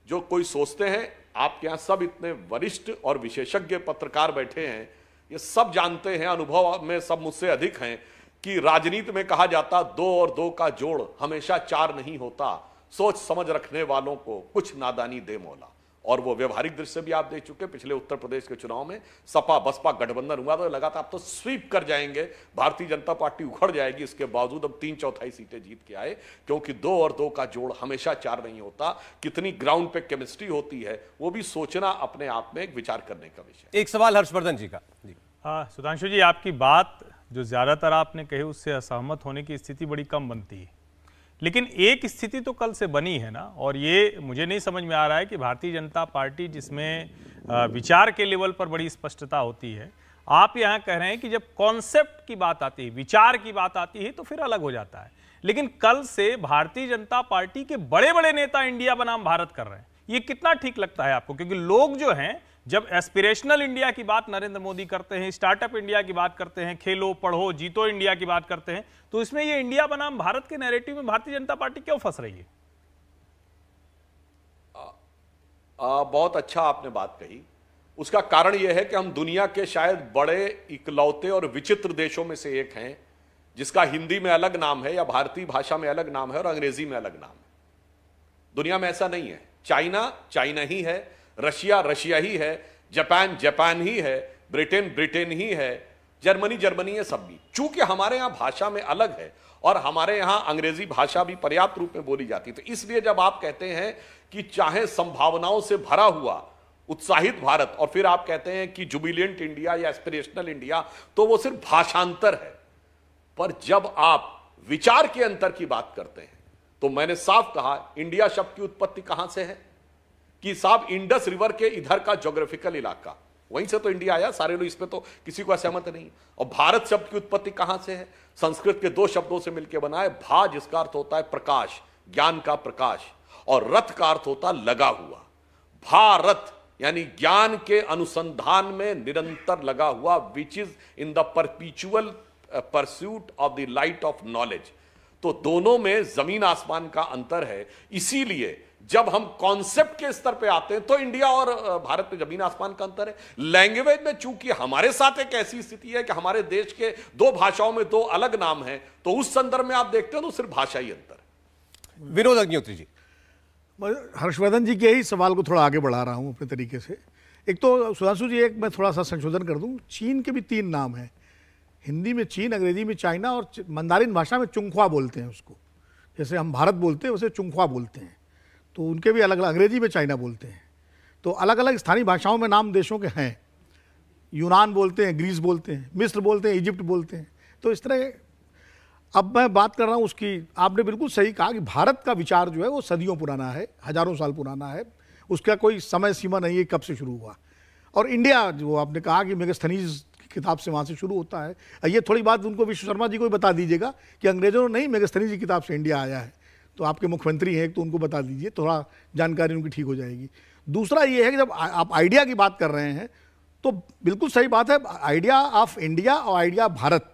जो कोई सोचते हैं आपके यहां सब इतने वरिष्ठ और विशेषज्ञ पत्रकार बैठे हैं ये सब जानते हैं अनुभव में सब मुझसे अधिक हैं कि राजनीति में कहा जाता दो और दो का जोड़ हमेशा चार नहीं होता सोच समझ रखने वालों को कुछ नादानी दे मौला और वो व्यवहारिक दृश्य भी आप देख चुके पिछले उत्तर प्रदेश के चुनाव में सपा बसपा गठबंधन हुआ तो लगा था आप तो स्वीप कर जाएंगे भारतीय जनता पार्टी उखड़ जाएगी इसके बावजूद अब तीन चौथाई सीटें जीत के आए क्योंकि दो और दो का जोड़ हमेशा चार नहीं होता कितनी ग्राउंड पे केमिस्ट्री होती है वो भी सोचना अपने आप में एक विचार करने का विषय एक सवाल हर्षवर्धन जी का हाँ सुधांशु जी आपकी बात जो ज़्यादातर आपने कही उससे असहमत होने की स्थिति बड़ी कम बनती है लेकिन एक स्थिति तो कल से बनी है ना और ये मुझे नहीं समझ में आ रहा है कि भारतीय जनता पार्टी जिसमें विचार के लेवल पर बड़ी स्पष्टता होती है आप यहाँ कह रहे हैं कि जब कॉन्सेप्ट की बात आती है विचार की बात आती है तो फिर अलग हो जाता है लेकिन कल से भारतीय जनता पार्टी के बड़े बड़े नेता इंडिया बनाम भारत कर रहे हैं ये कितना ठीक लगता है आपको क्योंकि लोग जो हैं जब एस्पिरेशनल इंडिया की बात नरेंद्र मोदी करते हैं स्टार्टअप इंडिया की बात करते हैं खेलो पढ़ो जीतो इंडिया की बात करते हैं तो इसमें ये इंडिया बनाम भारत के नैरेटिव में भारतीय जनता पार्टी क्यों फंस रही है आ, आ, बहुत अच्छा आपने बात कही उसका कारण यह है कि हम दुनिया के शायद बड़े इकलौते और विचित्र देशों में से एक हैं जिसका हिंदी में अलग नाम है या भारतीय भाषा में अलग नाम है और अंग्रेजी में अलग नाम है दुनिया में ऐसा नहीं है चाइना चाइना ही है रशिया रशिया ही है जापान जापान ही है ब्रिटेन ब्रिटेन ही है जर्मनी जर्मनी है सब भी चूंकि हमारे यहाँ भाषा में अलग है और हमारे यहाँ अंग्रेजी भाषा भी पर्याप्त रूप में बोली जाती है तो इसलिए जब आप कहते हैं कि चाहे संभावनाओं से भरा हुआ उत्साहित भारत और फिर आप कहते हैं कि जुबिलियंट इंडिया या एस्पिरेशनल इंडिया तो वो सिर्फ भाषांतर है पर जब आप विचार के अंतर की बात करते हैं तो मैंने साफ कहा इंडिया शब्द की उत्पत्ति कहां से है कि साहब इंडस रिवर के इधर का जोग्राफिकल इलाका वहीं से तो इंडिया आया सारे लोग इसमें तो किसी को असहमत नहीं और भारत शब्द की उत्पत्ति कहां से है संस्कृत के दो शब्दों से मिलकर बनाए भा जिसका अर्थ होता है प्रकाश ज्ञान का प्रकाश और रथ का अर्थ होता लगा हुआ भारत यानी ज्ञान के अनुसंधान में निरंतर लगा हुआ which is in the pursuit of the light of knowledge तो दोनों में जमीन आसमान का अंतर है इसीलिए जब हम कॉन्सेप्ट के स्तर पे आते हैं तो इंडिया और भारत में जमीन आसमान का अंतर है लैंग्वेज में चूंकि हमारे साथ एक ऐसी स्थिति है कि हमारे देश के दो भाषाओं में दो अलग नाम है तो उस संदर्भ में आप देखते हैं तो सिर्फ भाषा ही अंतर है विनोद अग्निहोत्री जी हर्षवर्धन जी के ही सवाल को थोड़ा आगे बढ़ा रहा हूँ अपने तरीके से एक तो सुधांशु जी एक मैं थोड़ा सा संशोधन कर दूँ चीन के भी तीन नाम हैं हिंदी में चीन अंग्रेजी में चाइना और मंदारिन भाषा में चुंखवा बोलते हैं उसको जैसे हम भारत बोलते हैं उसे चुंखवा बोलते हैं तो उनके भी अलग अलग अंग्रेजी में चाइना बोलते हैं तो अलग अलग स्थानीय भाषाओं में नाम देशों के हैं यूनान बोलते हैं ग्रीस बोलते हैं मिस्र बोलते हैं इजिप्ट बोलते हैं तो इस तरह अब मैं बात कर रहा हूँ उसकी आपने बिल्कुल सही कहा कि भारत का विचार जो है वो सदियों पुराना है हजारों साल पुराना है उसका कोई समय सीमा नहीं है कब से शुरू हुआ और इंडिया जो आपने कहा कि मेगस्थनीज की किताब से वहाँ से शुरू होता है ये थोड़ी बात उनको विश्व शर्मा जी को भी बता दीजिएगा कि अंग्रेजों ने नहीं मेगस्थनीज की किताब से इंडिया आया है तो आपके मुख्यमंत्री हैं तो उनको बता दीजिए थोड़ा जानकारी उनकी ठीक हो जाएगी दूसरा ये है कि जब आप आइडिया की बात कर रहे हैं तो बिल्कुल सही बात है आइडिया ऑफ इंडिया और आइडिया भारत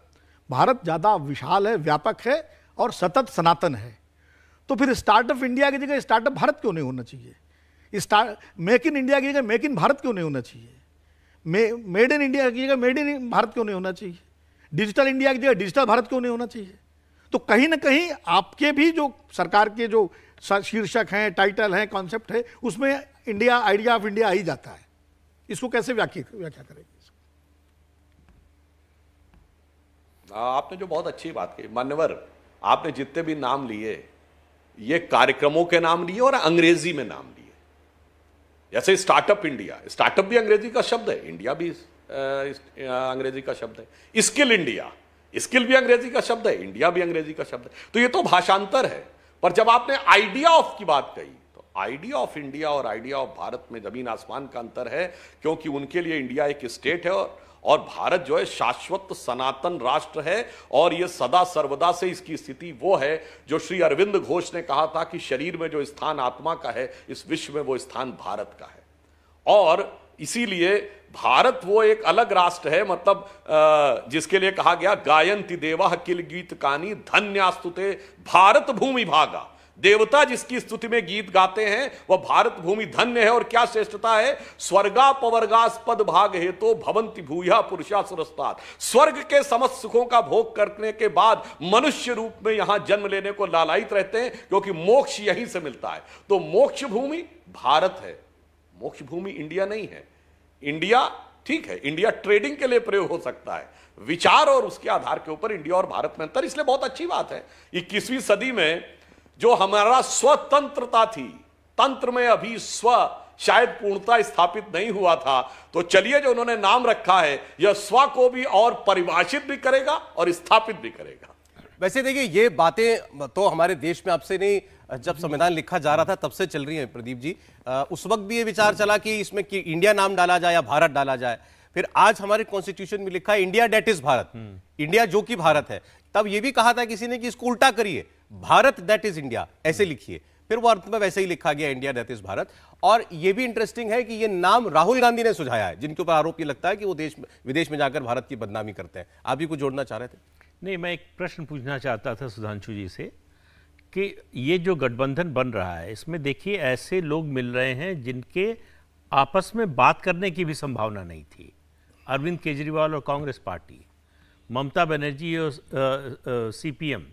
भारत ज़्यादा विशाल है व्यापक है और सतत सनातन है तो फिर स्टार्टअप इंडिया की जगह स्टार्टअप भारत क्यों नहीं होना चाहिए स्टार्ट मेक इन इंडिया की जगह मेक इन भारत क्यों नहीं होना चाहिए मे मेड इन इंडिया की जगह मेड इन भारत क्यों नहीं होना चाहिए डिजिटल इंडिया की जगह डिजिटल भारत क्यों नहीं होना चाहिए तो कहीं ना कहीं आपके भी जो सरकार के जो शीर्षक हैं टाइटल हैं कॉन्सेप्ट है उसमें इंडिया आइडिया ऑफ इंडिया आ ही जाता है इसको कैसे व्याख्या व्याख्या करेंगे आपने जो बहुत अच्छी बात की मान्यवर आपने जितने भी नाम लिए ये कार्यक्रमों के नाम लिए और अंग्रेजी में नाम लिए जैसे स्टार्टअप इंडिया स्टार्टअप भी अंग्रेजी का शब्द है इंडिया भी अंग्रेजी का शब्द है स्किल इंडिया स्किल भी अंग्रेजी का शब्द है इंडिया भी अंग्रेजी का शब्द है तो ये तो भाषांतर है पर जब आपने आइडिया ऑफ की बात कही तो आइडिया ऑफ इंडिया और आइडिया ऑफ भारत में जमीन आसमान का अंतर है क्योंकि उनके लिए इंडिया एक स्टेट है और और भारत जो है शाश्वत सनातन राष्ट्र है और यह सदा सर्वदा से इसकी स्थिति वो है जो श्री अरविंद घोष ने कहा था कि शरीर में जो स्थान आत्मा का है इस विश्व में वो स्थान भारत का है और इसीलिए भारत वो एक अलग राष्ट्र है मतलब जिसके लिए कहा गया गायंती देवा किल गीत कानी धन्यास्तुते भारत भूमि भागा देवता जिसकी स्तुति में गीत गाते हैं वह भारत भूमि धन्य है और क्या श्रेष्ठता है स्वर्गा पवर्गास्पद भाग हेतु तो भवंति भूया पुरुषा सुरस्ता स्वर्ग के समस्त सुखों का भोग करने के बाद मनुष्य रूप में यहां जन्म लेने को लालायित रहते हैं क्योंकि मोक्ष यहीं से मिलता है तो मोक्ष भूमि भारत है मोक्ष भूमि इंडिया नहीं है इंडिया ठीक है इंडिया ट्रेडिंग के लिए प्रयोग हो सकता है विचार और उसके आधार के ऊपर इंडिया और भारत में अंतर इसलिए बहुत अच्छी बात है इक्कीसवीं सदी में जो हमारा स्वतंत्रता थी तंत्र में अभी स्व शायद पूर्णता स्थापित नहीं हुआ था तो चलिए जो उन्होंने नाम रखा है यह स्व को भी और परिभाषित भी करेगा और स्थापित भी करेगा वैसे देखिए ये बातें तो हमारे देश में आपसे नहीं जब संविधान लिखा जा रहा था तब से चल रही है प्रदीप जी उस वक्त भी ये विचार चला कि इसमें कि इंडिया नाम डाला जाए या भारत डाला जाए फिर आज हमारे कॉन्स्टिट्यूशन में लिखा है India that is Bharat hmm. India जो कि भारत है तब ये भी कहा था किसी ने कि इसको उल्टा करिए भारत दैट इज इंडिया ऐसे लिखिए फिर वो अर्थ में वैसे ही लिखा गया इंडिया दैट इज भारत और ये भी इंटरेस्टिंग है कि ये नाम राहुल गांधी ने सुझाया है जिनके ऊपर आरोप ये लगता है कि वो देश विदेश में जाकर भारत की बदनामी करते हैं आप भी कुछ जोड़ना चाह रहे थे नहीं मैं एक प्रश्न पूछना चाहता था सुधांशु जी से कि ये जो गठबंधन बन रहा है इसमें देखिए ऐसे लोग मिल रहे हैं जिनके आपस में बात करने की भी संभावना नहीं थी अरविंद केजरीवाल और कांग्रेस पार्टी ममता बनर्जी और सीपीएम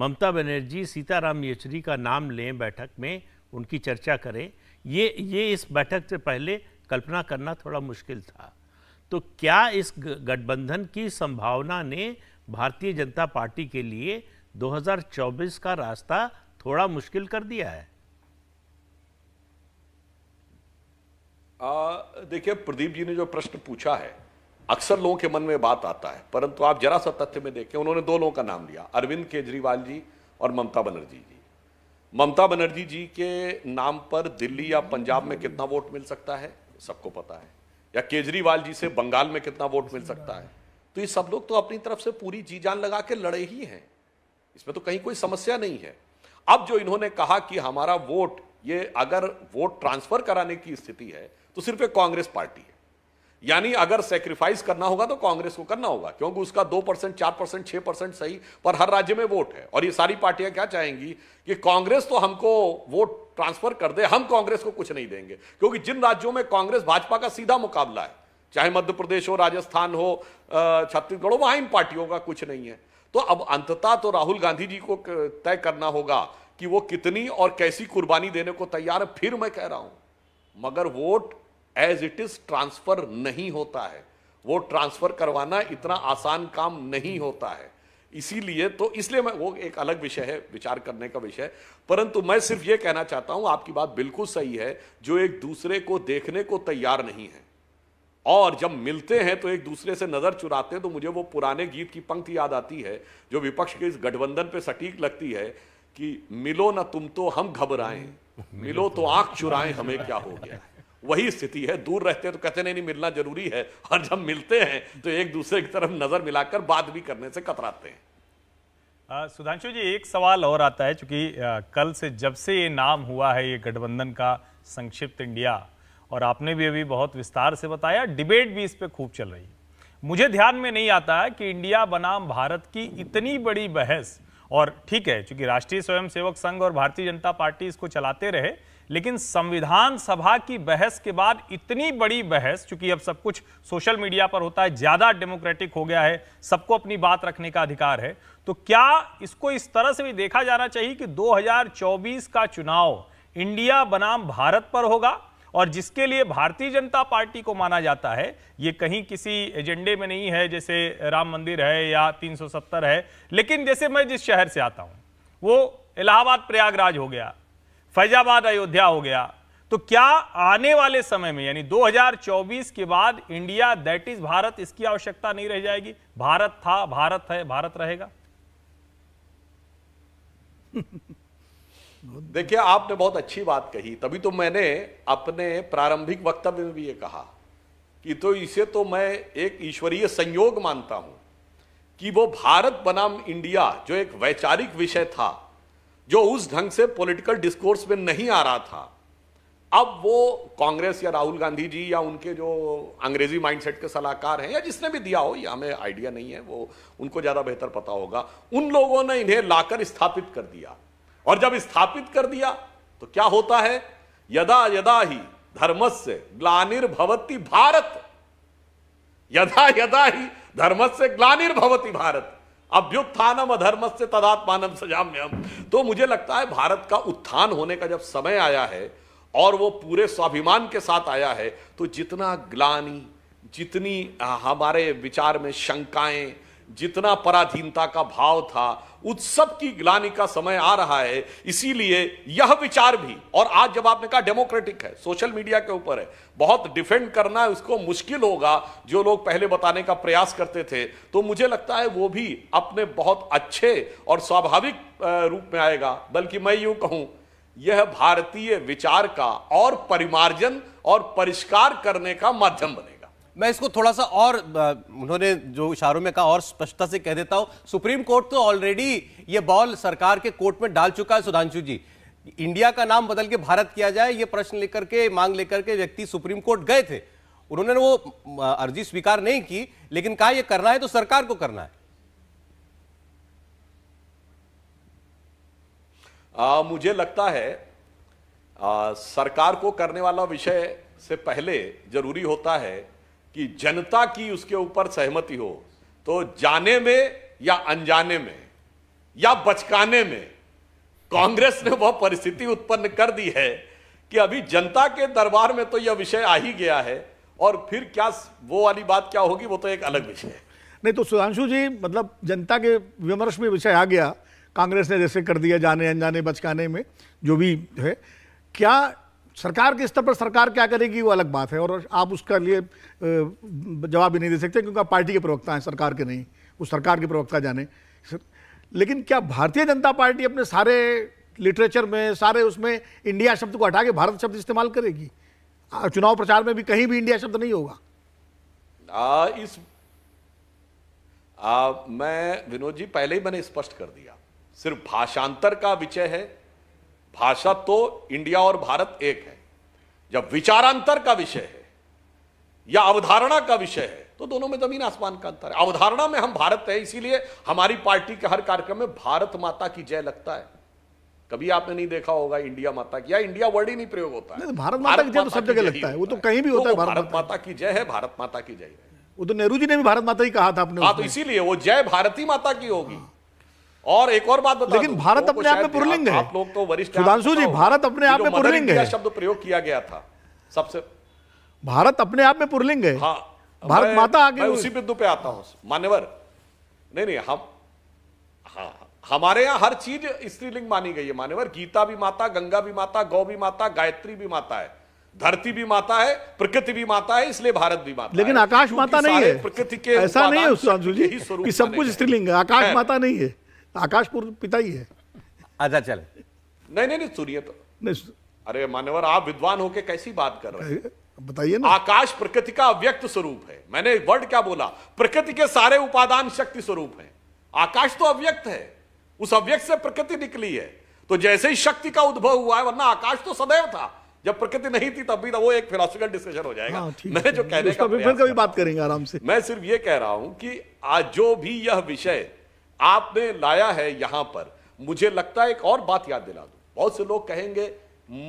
ममता बनर्जी सीताराम येचुरी का नाम लें बैठक में उनकी चर्चा करें ये ये इस बैठक से पहले कल्पना करना थोड़ा मुश्किल था तो क्या इस गठबंधन की संभावना ने भारतीय जनता पार्टी के लिए 2024 का रास्ता थोड़ा मुश्किल कर दिया है देखिए प्रदीप जी ने जो प्रश्न पूछा है अक्सर लोगों के मन में बात आता है परंतु आप जरा सा तथ्य में देखें उन्होंने दो लोगों का नाम लिया अरविंद केजरीवाल जी और ममता बनर्जी जी ममता बनर्जी जी के नाम पर दिल्ली या पंजाब में कितना वोट मिल सकता है सबको पता है या केजरीवाल जी से बंगाल में कितना वोट मिल सकता है तो ये सब लोग तो अपनी तरफ से पूरी जी जान लगा के लड़े ही हैं इसमें तो कहीं कोई समस्या नहीं है अब जो इन्होंने कहा कि हमारा वोट ये अगर वोट ट्रांसफर कराने की स्थिति है तो सिर्फ एक कांग्रेस पार्टी है यानी अगर सेक्रीफाइस करना होगा तो कांग्रेस को करना होगा क्योंकि उसका दो परसेंट चार परसेंट छह परसेंट सही पर हर राज्य में वोट है और ये सारी पार्टियां क्या चाहेंगी कि कांग्रेस तो हमको वोट ट्रांसफर कर दे हम कांग्रेस को कुछ नहीं देंगे क्योंकि जिन राज्यों में कांग्रेस भाजपा का सीधा मुकाबला है चाहे मध्य प्रदेश हो राजस्थान हो छत्तीसगढ़ हो वहां इन पार्टियों का कुछ नहीं है तो अब अंततः तो राहुल गांधी जी को तय करना होगा कि वो कितनी और कैसी कुर्बानी देने को तैयार है फिर मैं कह रहा हूं मगर vote as it is transfer नहीं होता है वो ट्रांसफर करवाना इतना आसान काम नहीं होता है इसीलिए तो इसलिए मैं वो एक अलग विषय है विचार करने का विषय परंतु मैं सिर्फ ये कहना चाहता हूं आपकी बात बिल्कुल सही है जो एक दूसरे को देखने को तैयार नहीं है और जब मिलते हैं तो एक दूसरे से नज़र चुराते हैं तो मुझे वो पुराने गीत की पंक्ति याद आती है जो विपक्ष के इस गठबंधन पे सटीक लगती है कि मिलो ना तुम तो हम घबराएं मिलो तो आंख चुराएं हमें क्या हो गया वही स्थिति है दूर रहते हैं तो कहते नहीं नहीं मिलना जरूरी है और जब मिलते हैं तो एक दूसरे की तरफ नज़र मिलाकर बात भी करने से कतराते हैं सुधांशु जी एक सवाल और आता है चूंकि कल से जब से ये नाम हुआ है ये गठबंधन का संक्षिप्त इंडिया और आपने भी अभी बहुत विस्तार से बताया डिबेट भी इस पर खूब चल रही है मुझे ध्यान में नहीं आता है कि इंडिया बनाम भारत की इतनी बड़ी बहस और ठीक है चूंकि राष्ट्रीय स्वयंसेवक संघ और भारतीय जनता पार्टी इसको चलाते रहे लेकिन संविधान सभा की बहस के बाद इतनी बड़ी बहस चूंकि अब सब कुछ सोशल मीडिया पर होता है ज्यादा डेमोक्रेटिक हो गया है सबको अपनी बात रखने का अधिकार है तो क्या इसको इस तरह से भी देखा जाना चाहिए कि 2024 का चुनाव इंडिया बनाम भारत पर होगा और जिसके लिए भारतीय जनता पार्टी को माना जाता है ये कहीं किसी एजेंडे में नहीं है जैसे राम मंदिर है या 370 है लेकिन जैसे मैं जिस शहर से आता हूँ वो इलाहाबाद प्रयागराज हो गया फैजाबाद अयोध्या हो गया तो क्या आने वाले समय में यानी 2024 के बाद इंडिया दैट इज भारत इसकी आवश्यकता नहीं रह जाएगी भारत था भारत है भारत रहेगा देखिए आपने बहुत अच्छी बात कही तभी तो मैंने अपने प्रारंभिक वक्तव्य में भी ये कहा कि तो इसे तो मैं एक ईश्वरीय संयोग मानता हूं कि वो भारत बनाम इंडिया जो एक वैचारिक विषय था जो उस ढंग से पॉलिटिकल डिस्कोर्स में नहीं आ रहा था अब वो कांग्रेस या राहुल गांधी जी या उनके जो अंग्रेजी माइंडसेट के सलाहकार हैं या जिसने भी दिया हो या हमें आइडिया नहीं है वो उनको ज़्यादा बेहतर पता होगा उन लोगों ने इन्हें लाकर स्थापित कर दिया और जब स्थापित कर दिया तो क्या होता है यदा यदा ही धर्मस्य ग्लानिर्भवती भारत यदा यदा ही धर्मस्य ग्लानिर्भवती भारत अभ्युत्थानम अधर्म से तदात्मानम सजाम्यम तो मुझे लगता है भारत का उत्थान होने का जब समय आया है और वो पूरे स्वाभिमान के साथ आया है तो जितना ग्लानी जितनी हमारे विचार में शंकाएं जितना पराधीनता का भाव था उत्सव की ग्लानी का समय आ रहा है इसीलिए यह विचार भी और आज जब आपने कहा डेमोक्रेटिक है सोशल मीडिया के ऊपर है बहुत डिफेंड करना उसको मुश्किल होगा जो लोग पहले बताने का प्रयास करते थे तो मुझे लगता है वो भी अपने बहुत अच्छे और स्वाभाविक रूप में आएगा बल्कि मैं यूं कहूं यह भारतीय विचार का और परिमार्जन और परिष्कार करने का माध्यम बनेगा मैं इसको थोड़ा सा और उन्होंने जो इशारों में कहा और स्पष्टता से कह देता हूं सुप्रीम कोर्ट तो ऑलरेडी ये बॉल सरकार के कोर्ट में डाल चुका है सुधांशु जी इंडिया का नाम बदल के भारत किया जाए ये प्रश्न लेकर के मांग लेकर के व्यक्ति सुप्रीम कोर्ट गए थे उन्होंने वो अर्जी स्वीकार नहीं की लेकिन कहा यह करना है तो सरकार को करना है आ, मुझे लगता है आ, सरकार को करने वाला विषय से पहले जरूरी होता है कि जनता की उसके ऊपर सहमति हो तो जाने में या अनजाने में या बचकाने में कांग्रेस ने वह परिस्थिति उत्पन्न कर दी है कि अभी जनता के दरबार में तो यह विषय आ ही गया है और फिर क्या वो वाली बात क्या होगी वो तो एक अलग विषय है नहीं तो सुधांशु जी मतलब जनता के विमर्श में विषय आ गया कांग्रेस ने जैसे कर दिया जाने अनजाने बचकाने में जो भी है क्या सरकार के स्तर पर सरकार क्या करेगी वो अलग बात है और आप उसके लिए जवाब भी नहीं दे सकते क्योंकि आप पार्टी के प्रवक्ता हैं सरकार के नहीं वो सरकार के प्रवक्ता जाने लेकिन क्या भारतीय जनता पार्टी अपने सारे लिटरेचर में सारे उसमें इंडिया शब्द को हटा के भारत शब्द इस्तेमाल करेगी चुनाव प्रचार में भी कहीं भी इंडिया शब्द नहीं होगा आ, इस आ, मैं विनोद जी पहले ही मैंने स्पष्ट कर दिया सिर्फ भाषांतर का विषय है भाषा तो इंडिया और भारत एक है जब विचारांतर का विषय है या अवधारणा का विषय है तो दोनों में जमीन आसमान का अंतर है अवधारणा में हम भारत है इसीलिए हमारी पार्टी के हर कार्यक्रम में भारत माता की जय लगता है कभी आपने नहीं देखा होगा इंडिया माता की या इंडिया वर्ड ही नहीं प्रयोग होता है तो भारत माता की जय तो सब जगह लगता है वो तो कहीं भी होता है तो भारत माता की जय है भारत माता की जय है वो तो नेहरू जी ने भी भारत माता ही कहा था अपने हाँ, इसीलिए वो जय भारती माता की होगी हाँ। और एक और बात बता लेकिन भारत अपने आप में पुरलिंग है आप लोग तो वरिष्ठ सुधांशु जी तो भारत अपने आप में पुरलिंग है शब्द प्रयोग किया गया था सबसे भारत अपने आप में पुरलिंग है हाँ भारत माता आगे उसी बिंदु पे आता हूँ मान्यवर नहीं नहीं हम हाँ हमारे यहाँ हर चीज स्त्रीलिंग मानी गई है मान्यवर गीता भी माता गंगा भी माता गौ भी माता गायत्री भी माता है धरती भी माता है प्रकृति भी माता है इसलिए भारत भी माता लेकिन आकाश माता नहीं है प्रकृति के ऐसा नहीं है सब कुछ स्त्रीलिंग है आकाश माता नहीं है आकाशपुर पिता ही है अच्छा चले नहीं नहीं नहीं सुनिए तो नहीं अरे मानवर आप विद्वान होके कैसी बात कर रहे हैं बताइए ना आकाश प्रकृति का अव्यक्त स्वरूप है मैंने वर्ड क्या बोला प्रकृति के सारे उपादान शक्ति स्वरूप हैं आकाश तो अव्यक्त है उस अव्यक्त से प्रकृति निकली है तो जैसे ही शक्ति का उद्भव हुआ है वरना आकाश तो सदैव था जब प्रकृति नहीं थी तब भी तो वो एक फिलोसफिकल डिस्कशन हो जाएगा हाँ, मैं जो कहने का कभी बात करेंगे आराम से मैं सिर्फ ये कह रहा हूं कि आज जो भी यह विषय आपने लाया है यहां पर मुझे लगता है एक और बात याद दिला दो बहुत से लोग कहेंगे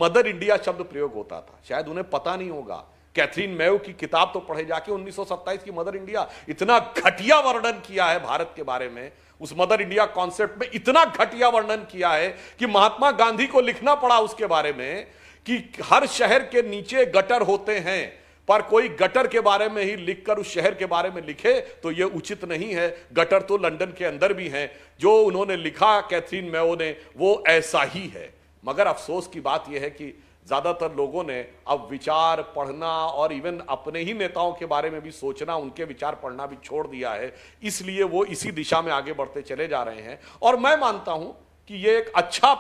मदर इंडिया शब्द प्रयोग होता था शायद उन्हें पता नहीं होगा कैथरीन मैव की किताब तो पढ़े जाके 1927 की मदर इंडिया इतना घटिया वर्णन किया है भारत के बारे में उस मदर इंडिया कॉन्सेप्ट में इतना घटिया वर्णन किया है कि महात्मा गांधी को लिखना पड़ा उसके बारे में कि हर शहर के नीचे गटर होते हैं पर कोई गटर के बारे में ही लिखकर उस शहर के बारे में लिखे तो यह उचित नहीं है गटर तो लंदन के अंदर भी हैं जो उन्होंने लिखा कैथरीन मैओ ने वो ऐसा ही है मगर अफसोस की बात यह है कि ज़्यादातर लोगों ने अब विचार पढ़ना और इवन अपने ही नेताओं के बारे में भी सोचना उनके विचार पढ़ना भी छोड़ दिया है इसलिए वो इसी दिशा में आगे बढ़ते चले जा रहे हैं और मैं मानता हूँ कि ये एक अच्छा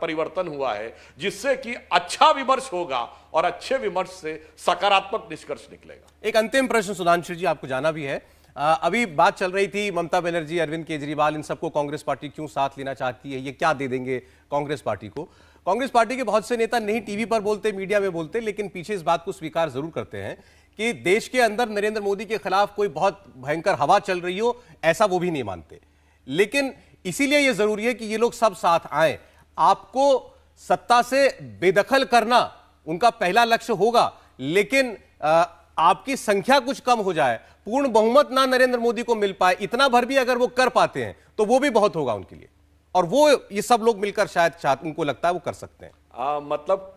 परिवर्तन हुआ है जिससे कि अच्छा विमर्श होगा और अच्छे विमर्श से सकारात्मक निष्कर्ष निकलेगा एक अंतिम प्रश्न सुधांशु जी आपको जाना भी है आ, अभी बात चल रही थी ममता बनर्जी अरविंद केजरीवाल इन सबको कांग्रेस पार्टी क्यों साथ लेना चाहती है ये क्या दे देंगे कांग्रेस पार्टी को कांग्रेस पार्टी के बहुत से नेता नहीं टीवी पर बोलते मीडिया में बोलते लेकिन पीछे इस बात को स्वीकार जरूर करते हैं कि देश के अंदर नरेंद्र मोदी के खिलाफ कोई बहुत भयंकर हवा चल रही हो ऐसा वो भी नहीं मानते लेकिन इसीलिए यह जरूरी है कि ये लोग सब साथ आए आपको सत्ता से बेदखल करना उनका पहला लक्ष्य होगा लेकिन आपकी संख्या कुछ कम हो जाए पूर्ण बहुमत ना नरेंद्र मोदी को मिल पाए इतना भर भी अगर वो कर पाते हैं तो वो भी बहुत होगा उनके लिए और वो ये सब लोग मिलकर शायद चाहते उनको लगता है वो कर सकते हैं आ, मतलब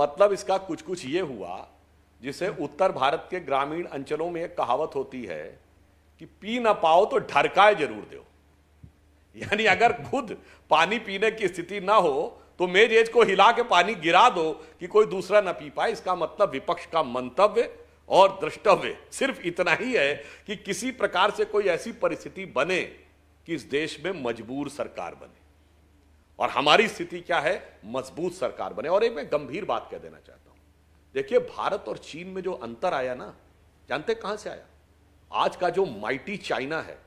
मतलब इसका कुछ कुछ ये हुआ जिसे उत्तर भारत के ग्रामीण अंचलों में एक कहावत होती है कि पी ना पाओ तो ढरकाए जरूर दो यानी अगर खुद पानी पीने की स्थिति ना हो तो मेज एज को हिला के पानी गिरा दो कि कोई दूसरा ना पी पाए इसका मतलब विपक्ष का मंतव्य और द्रष्टव्य सिर्फ इतना ही है कि किसी प्रकार से कोई ऐसी परिस्थिति बने कि इस देश में मजबूर सरकार बने और हमारी स्थिति क्या है मजबूत सरकार बने और एक मैं गंभीर बात कह देना चाहता हूं देखिए भारत और चीन में जो अंतर आया ना जानते कहां से आया आज का जो माइटी चाइना है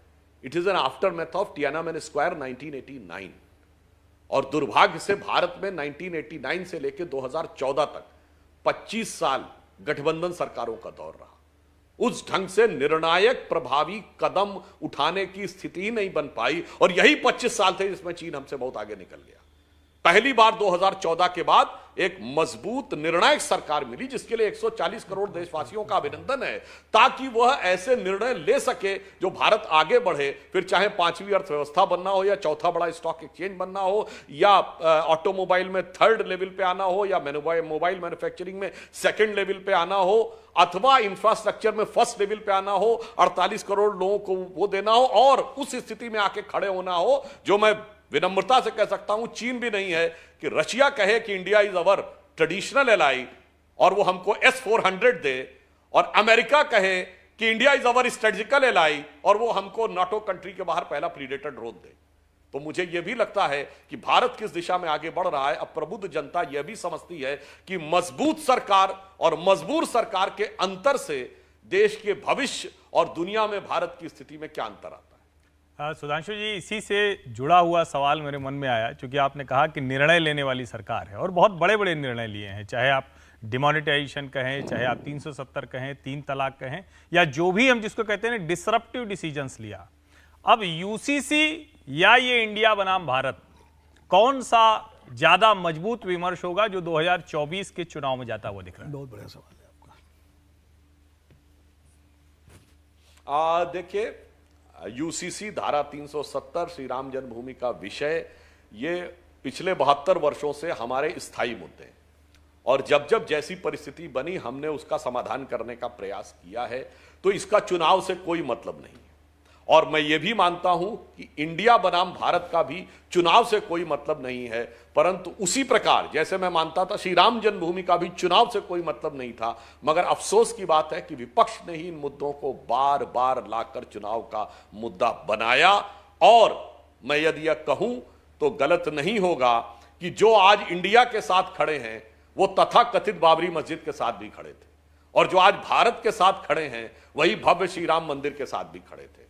it is an aftermath of man square 1989 और दुर्भाग्य से भारत में 1989 से लेकर 2014 तक 25 साल गठबंधन सरकारों का दौर रहा उस ढंग से निर्णायक प्रभावी कदम उठाने की स्थिति नहीं बन पाई और यही 25 साल थे जिसमें चीन हमसे बहुत आगे निकल गया पहली बार 2014 के बाद एक मजबूत निर्णायक सरकार मिली जिसके लिए 140 करोड़ देशवासियों का अभिनंदन है ताकि वह ऐसे निर्णय ले सके जो भारत आगे बढ़े फिर चाहे पांचवी अर्थव्यवस्था बनना हो या चौथा बड़ा स्टॉक एक्सचेंज बनना हो या ऑटोमोबाइल में थर्ड लेवल पे आना हो या मोबाइल मैन्युफैक्चरिंग में सेकेंड लेवल पे आना हो अथवा इंफ्रास्ट्रक्चर में फर्स्ट लेवल पे आना हो 48 करोड़ लोगों को वो देना हो और उस स्थिति में आके खड़े होना हो जो मैं विनम्रता से कह सकता हूं चीन भी नहीं है कि रशिया कहे कि India is our traditional ally और वो हमको एस फोर हंड्रेड दे और अमेरिका कहे कि India is our strategical ally और वो हमको नाटो कंट्री के बाहर पहला प्रीडेटर ड्रोन दे तो मुझे यह भी लगता है कि भारत किस दिशा में आगे बढ़ रहा है अब प्रबुद्ध जनता यह भी समझती है कि मजबूत सरकार और मजबूर सरकार के अंतर से देश के भविष्य और दुनिया में भारत की स्थिति में क्या अंतर आता सुधांशु जी इसी से जुड़ा हुआ सवाल मेरे मन में आया क्योंकि आपने कहा कि निर्णय लेने वाली सरकार है और बहुत बड़े बड़े निर्णय लिए हैं चाहे आप डिमोनिटाइजेशन कहें चाहे आप 370 कहें तीन तलाक कहें या जो भी हम जिसको कहते हैं डिसरप्टिव डिसीजंस लिया अब यूसीसी या ये इंडिया बनाम भारत कौन सा ज़्यादा मजबूत विमर्श होगा जो दो के चुनाव में जाता हुआ दिख रहा है बहुत बढ़िया सवाल है आपका देखिए यूसीसी धारा 370 श्री राम जन्मभूमि का विषय ये पिछले बहत्तर वर्षों से हमारे स्थायी मुद्दे हैं और जब जब जैसी परिस्थिति बनी हमने उसका समाधान करने का प्रयास किया है तो इसका चुनाव से कोई मतलब नहीं और मैं ये भी मानता हूं कि इंडिया बनाम भारत का भी चुनाव से कोई मतलब नहीं है परंतु उसी प्रकार जैसे मैं मानता था श्री राम जन्मभूमि का भी चुनाव से कोई मतलब नहीं था मगर अफसोस की बात है कि विपक्ष ने ही इन मुद्दों को बार बार लाकर चुनाव का मुद्दा बनाया और मैं यदि यह कहूं तो गलत नहीं होगा कि जो आज इंडिया के साथ खड़े हैं वो तथा कथित बाबरी मस्जिद के साथ भी खड़े थे और जो आज भारत के साथ खड़े हैं वही भव्य श्री राम मंदिर के साथ भी खड़े थे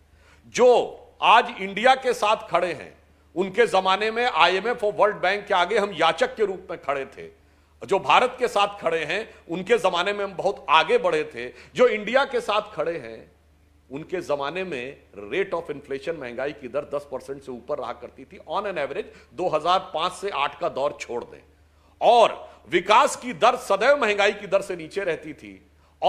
जो आज इंडिया के साथ खड़े हैं उनके ज़माने में आईएमएफ और वर्ल्ड बैंक के आगे हम याचक के रूप में खड़े थे जो भारत के साथ खड़े हैं उनके ज़माने में हम बहुत आगे बढ़े थे जो इंडिया के साथ खड़े हैं उनके ज़माने में रेट ऑफ इन्फ्लेशन महंगाई की दर 10 परसेंट से ऊपर रहा करती थी ऑन एन एवरेज 2005 से 8 का दौर छोड़ दें और विकास की दर सदैव महंगाई की दर से नीचे रहती थी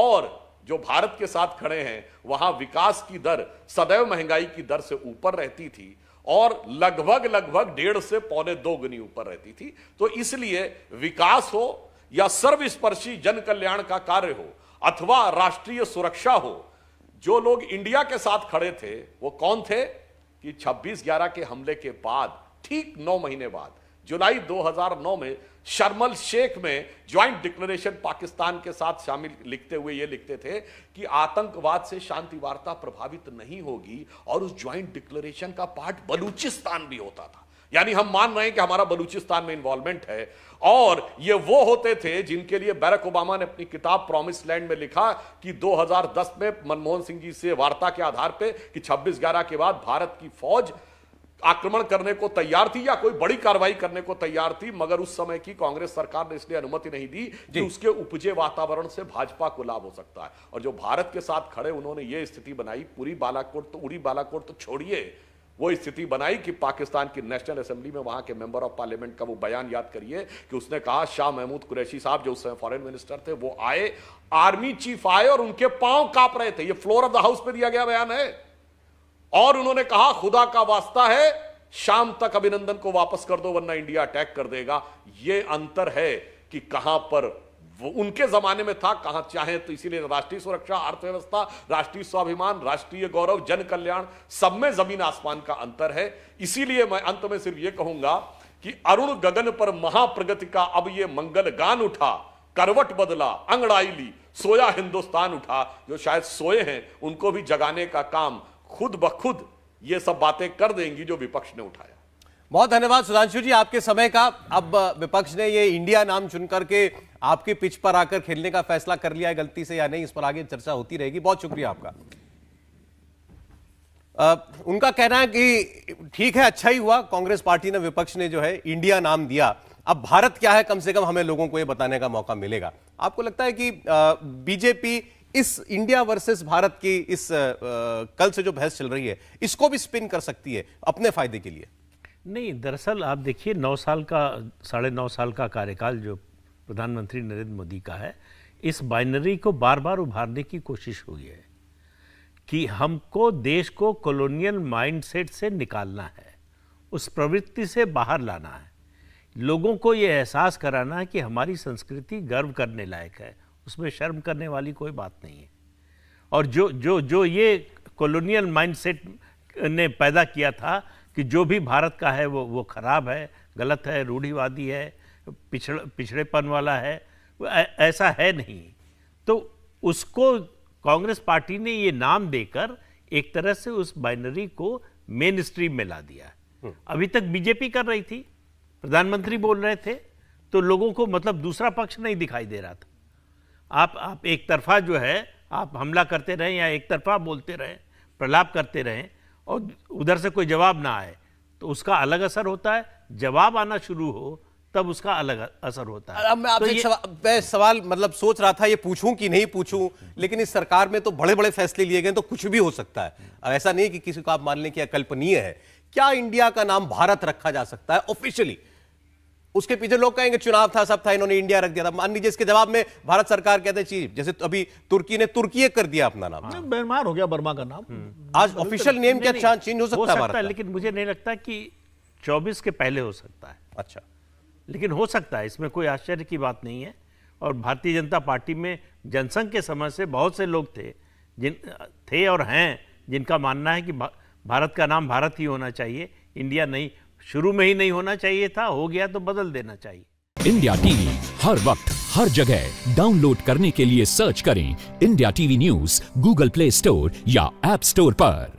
और जो भारत के साथ खड़े हैं वहां विकास की दर सदैव महंगाई की दर से ऊपर रहती थी और लगभग लगभग डेढ़ से पौने दो गुनी ऊपर रहती थी तो इसलिए विकास हो या सर्वस्पर्शी जन कल्याण का कार्य हो अथवा राष्ट्रीय सुरक्षा हो जो लोग इंडिया के साथ खड़े थे वो कौन थे कि 26 ग्यारह के हमले के बाद ठीक नौ महीने बाद जुलाई 2009 में शर्मल शेख में ज्वाइंट डिक्लेरेशन पाकिस्तान के साथ शामिल लिखते हुए ये लिखते थे कि आतंकवाद से शांति वार्ता प्रभावित नहीं होगी और उस ज्वाइंट डिक्लेरेशन का पार्ट बलूचिस्तान भी होता था यानी हम मान रहे हैं कि हमारा बलूचिस्तान में इन्वॉल्वमेंट है और ये वो होते थे जिनके लिए बैरक ओबामा ने अपनी किताब प्रॉमिस लैंड में लिखा कि 2010 में मनमोहन सिंह जी से वार्ता के आधार पर कि 26 ग्यारह के बाद भारत की फौज आक्रमण करने को तैयार थी या कोई बड़ी कार्रवाई करने को तैयार थी मगर उस समय की कांग्रेस सरकार ने इसलिए अनुमति नहीं दी कि उसके उपजे वातावरण से भाजपा को लाभ हो सकता है और जो भारत के साथ खड़े उन्होंने ये स्थिति बनाई पूरी बालाकोट तो उड़ी बालाकोट तो छोड़िए वो स्थिति बनाई कि पाकिस्तान की नेशनल असेंबली में वहां के मेंबर ऑफ पार्लियामेंट का वो बयान याद करिए कि उसने कहा शाह महमूद कुरैशी साहब जो उस समय फॉरेन मिनिस्टर थे वो आए आर्मी चीफ आए और उनके पांव कांप रहे थे ये फ्लोर ऑफ द हाउस पे दिया गया बयान है और उन्होंने कहा खुदा का वास्ता है शाम तक अभिनंदन को वापस कर दो वरना इंडिया अटैक कर देगा यह अंतर है कि कहां पर वो उनके जमाने में था कहां चाहे तो इसीलिए राष्ट्रीय सुरक्षा अर्थव्यवस्था राष्ट्रीय स्वाभिमान राष्ट्रीय गौरव जन कल्याण सब में जमीन आसमान का अंतर है इसीलिए मैं अंत में सिर्फ यह कहूंगा कि अरुण गगन पर महाप्रगति का अब ये मंगल गान उठा करवट बदला अंगड़ाई ली सोया हिंदुस्तान उठा जो शायद सोए हैं उनको भी जगाने का काम खुद ब खुद ये सब बातें कर देंगी जो विपक्ष ने उठाया बहुत धन्यवाद सुधांशु जी आपके समय का अब विपक्ष ने ये इंडिया नाम चुन करके आपके पिच पर आकर खेलने का फैसला कर लिया है गलती से या नहीं इस पर आगे चर्चा होती रहेगी बहुत शुक्रिया आपका आ, उनका कहना है कि ठीक है अच्छा ही हुआ कांग्रेस पार्टी ने विपक्ष ने जो है इंडिया नाम दिया अब भारत क्या है कम से कम हमें लोगों को यह बताने का मौका मिलेगा आपको लगता है कि बीजेपी इस इंडिया वर्सेस भारत की इस आ, कल से जो बहस चल रही है इसको भी स्पिन कर सकती है अपने फायदे के लिए नहीं दरअसल आप देखिए नौ साल का साढ़े नौ साल का कार्यकाल जो प्रधानमंत्री नरेंद्र मोदी का है इस बाइनरी को बार बार उभारने की कोशिश हुई है कि हमको देश को कॉलोनियल माइंडसेट से निकालना है उस प्रवृत्ति से बाहर लाना है लोगों को ये एहसास कराना है कि हमारी संस्कृति गर्व करने लायक है उसमें शर्म करने वाली कोई बात नहीं है और जो जो जो ये कॉलोनियल माइंडसेट ने पैदा किया था कि जो भी भारत का है वो वो ख़राब है गलत है रूढ़ीवादी है पिछड़ पिछड़ेपन वाला है ऐसा है नहीं तो उसको कांग्रेस पार्टी ने ये नाम देकर एक तरह से उस बाइनरी को मेन स्ट्रीम में ला दिया हम्म। अभी तक बीजेपी कर रही थी प्रधानमंत्री बोल रहे थे तो लोगों को मतलब दूसरा पक्ष नहीं दिखाई दे रहा था आप आप एक तरफा जो है आप हमला करते रहें या एक तरफा बोलते रहें प्रलाप करते रहें और उधर से कोई जवाब ना आए तो उसका अलग असर होता है जवाब आना शुरू हो तब उसका अलग असर होता है अब मैं आपसे तो सवा, सवाल मतलब सोच रहा था ये पूछूं कि नहीं पूछूं लेकिन इस सरकार में तो बड़े बड़े फैसले लिए गए तो कुछ भी हो सकता है अब ऐसा नहीं कि किसी को आप मान लें कि अकल्पनीय है क्या इंडिया का नाम भारत रखा जा सकता है ऑफिशियली उसके पीछे लोग कहेंगे चुनाव था सब था इन्होंने इंडिया रख दिया था मान लीजिए इसके जवाब में भारत सरकार कहते हैं चीफ जैसे तो अभी तुर्की ने तुर्की कर दिया अपना नाम हाँ। हो गया बर्मा का नाम हम्म। आज ऑफिशियल नेम क्या चांस चेंज हो सकता है लेकिन मुझे नहीं लगता कि चौबीस के पहले हो सकता है अच्छा लेकिन हो सकता है इसमें कोई आश्चर्य की बात नहीं है और भारतीय जनता पार्टी में जनसंघ के समय से बहुत से लोग थे जिन थे और हैं जिनका मानना है कि भारत का नाम भारत ही होना चाहिए इंडिया नहीं शुरू में ही नहीं होना चाहिए था हो गया तो बदल देना चाहिए इंडिया टीवी हर वक्त हर जगह डाउनलोड करने के लिए सर्च करें India TV news Google Play Store या एप स्टोर पर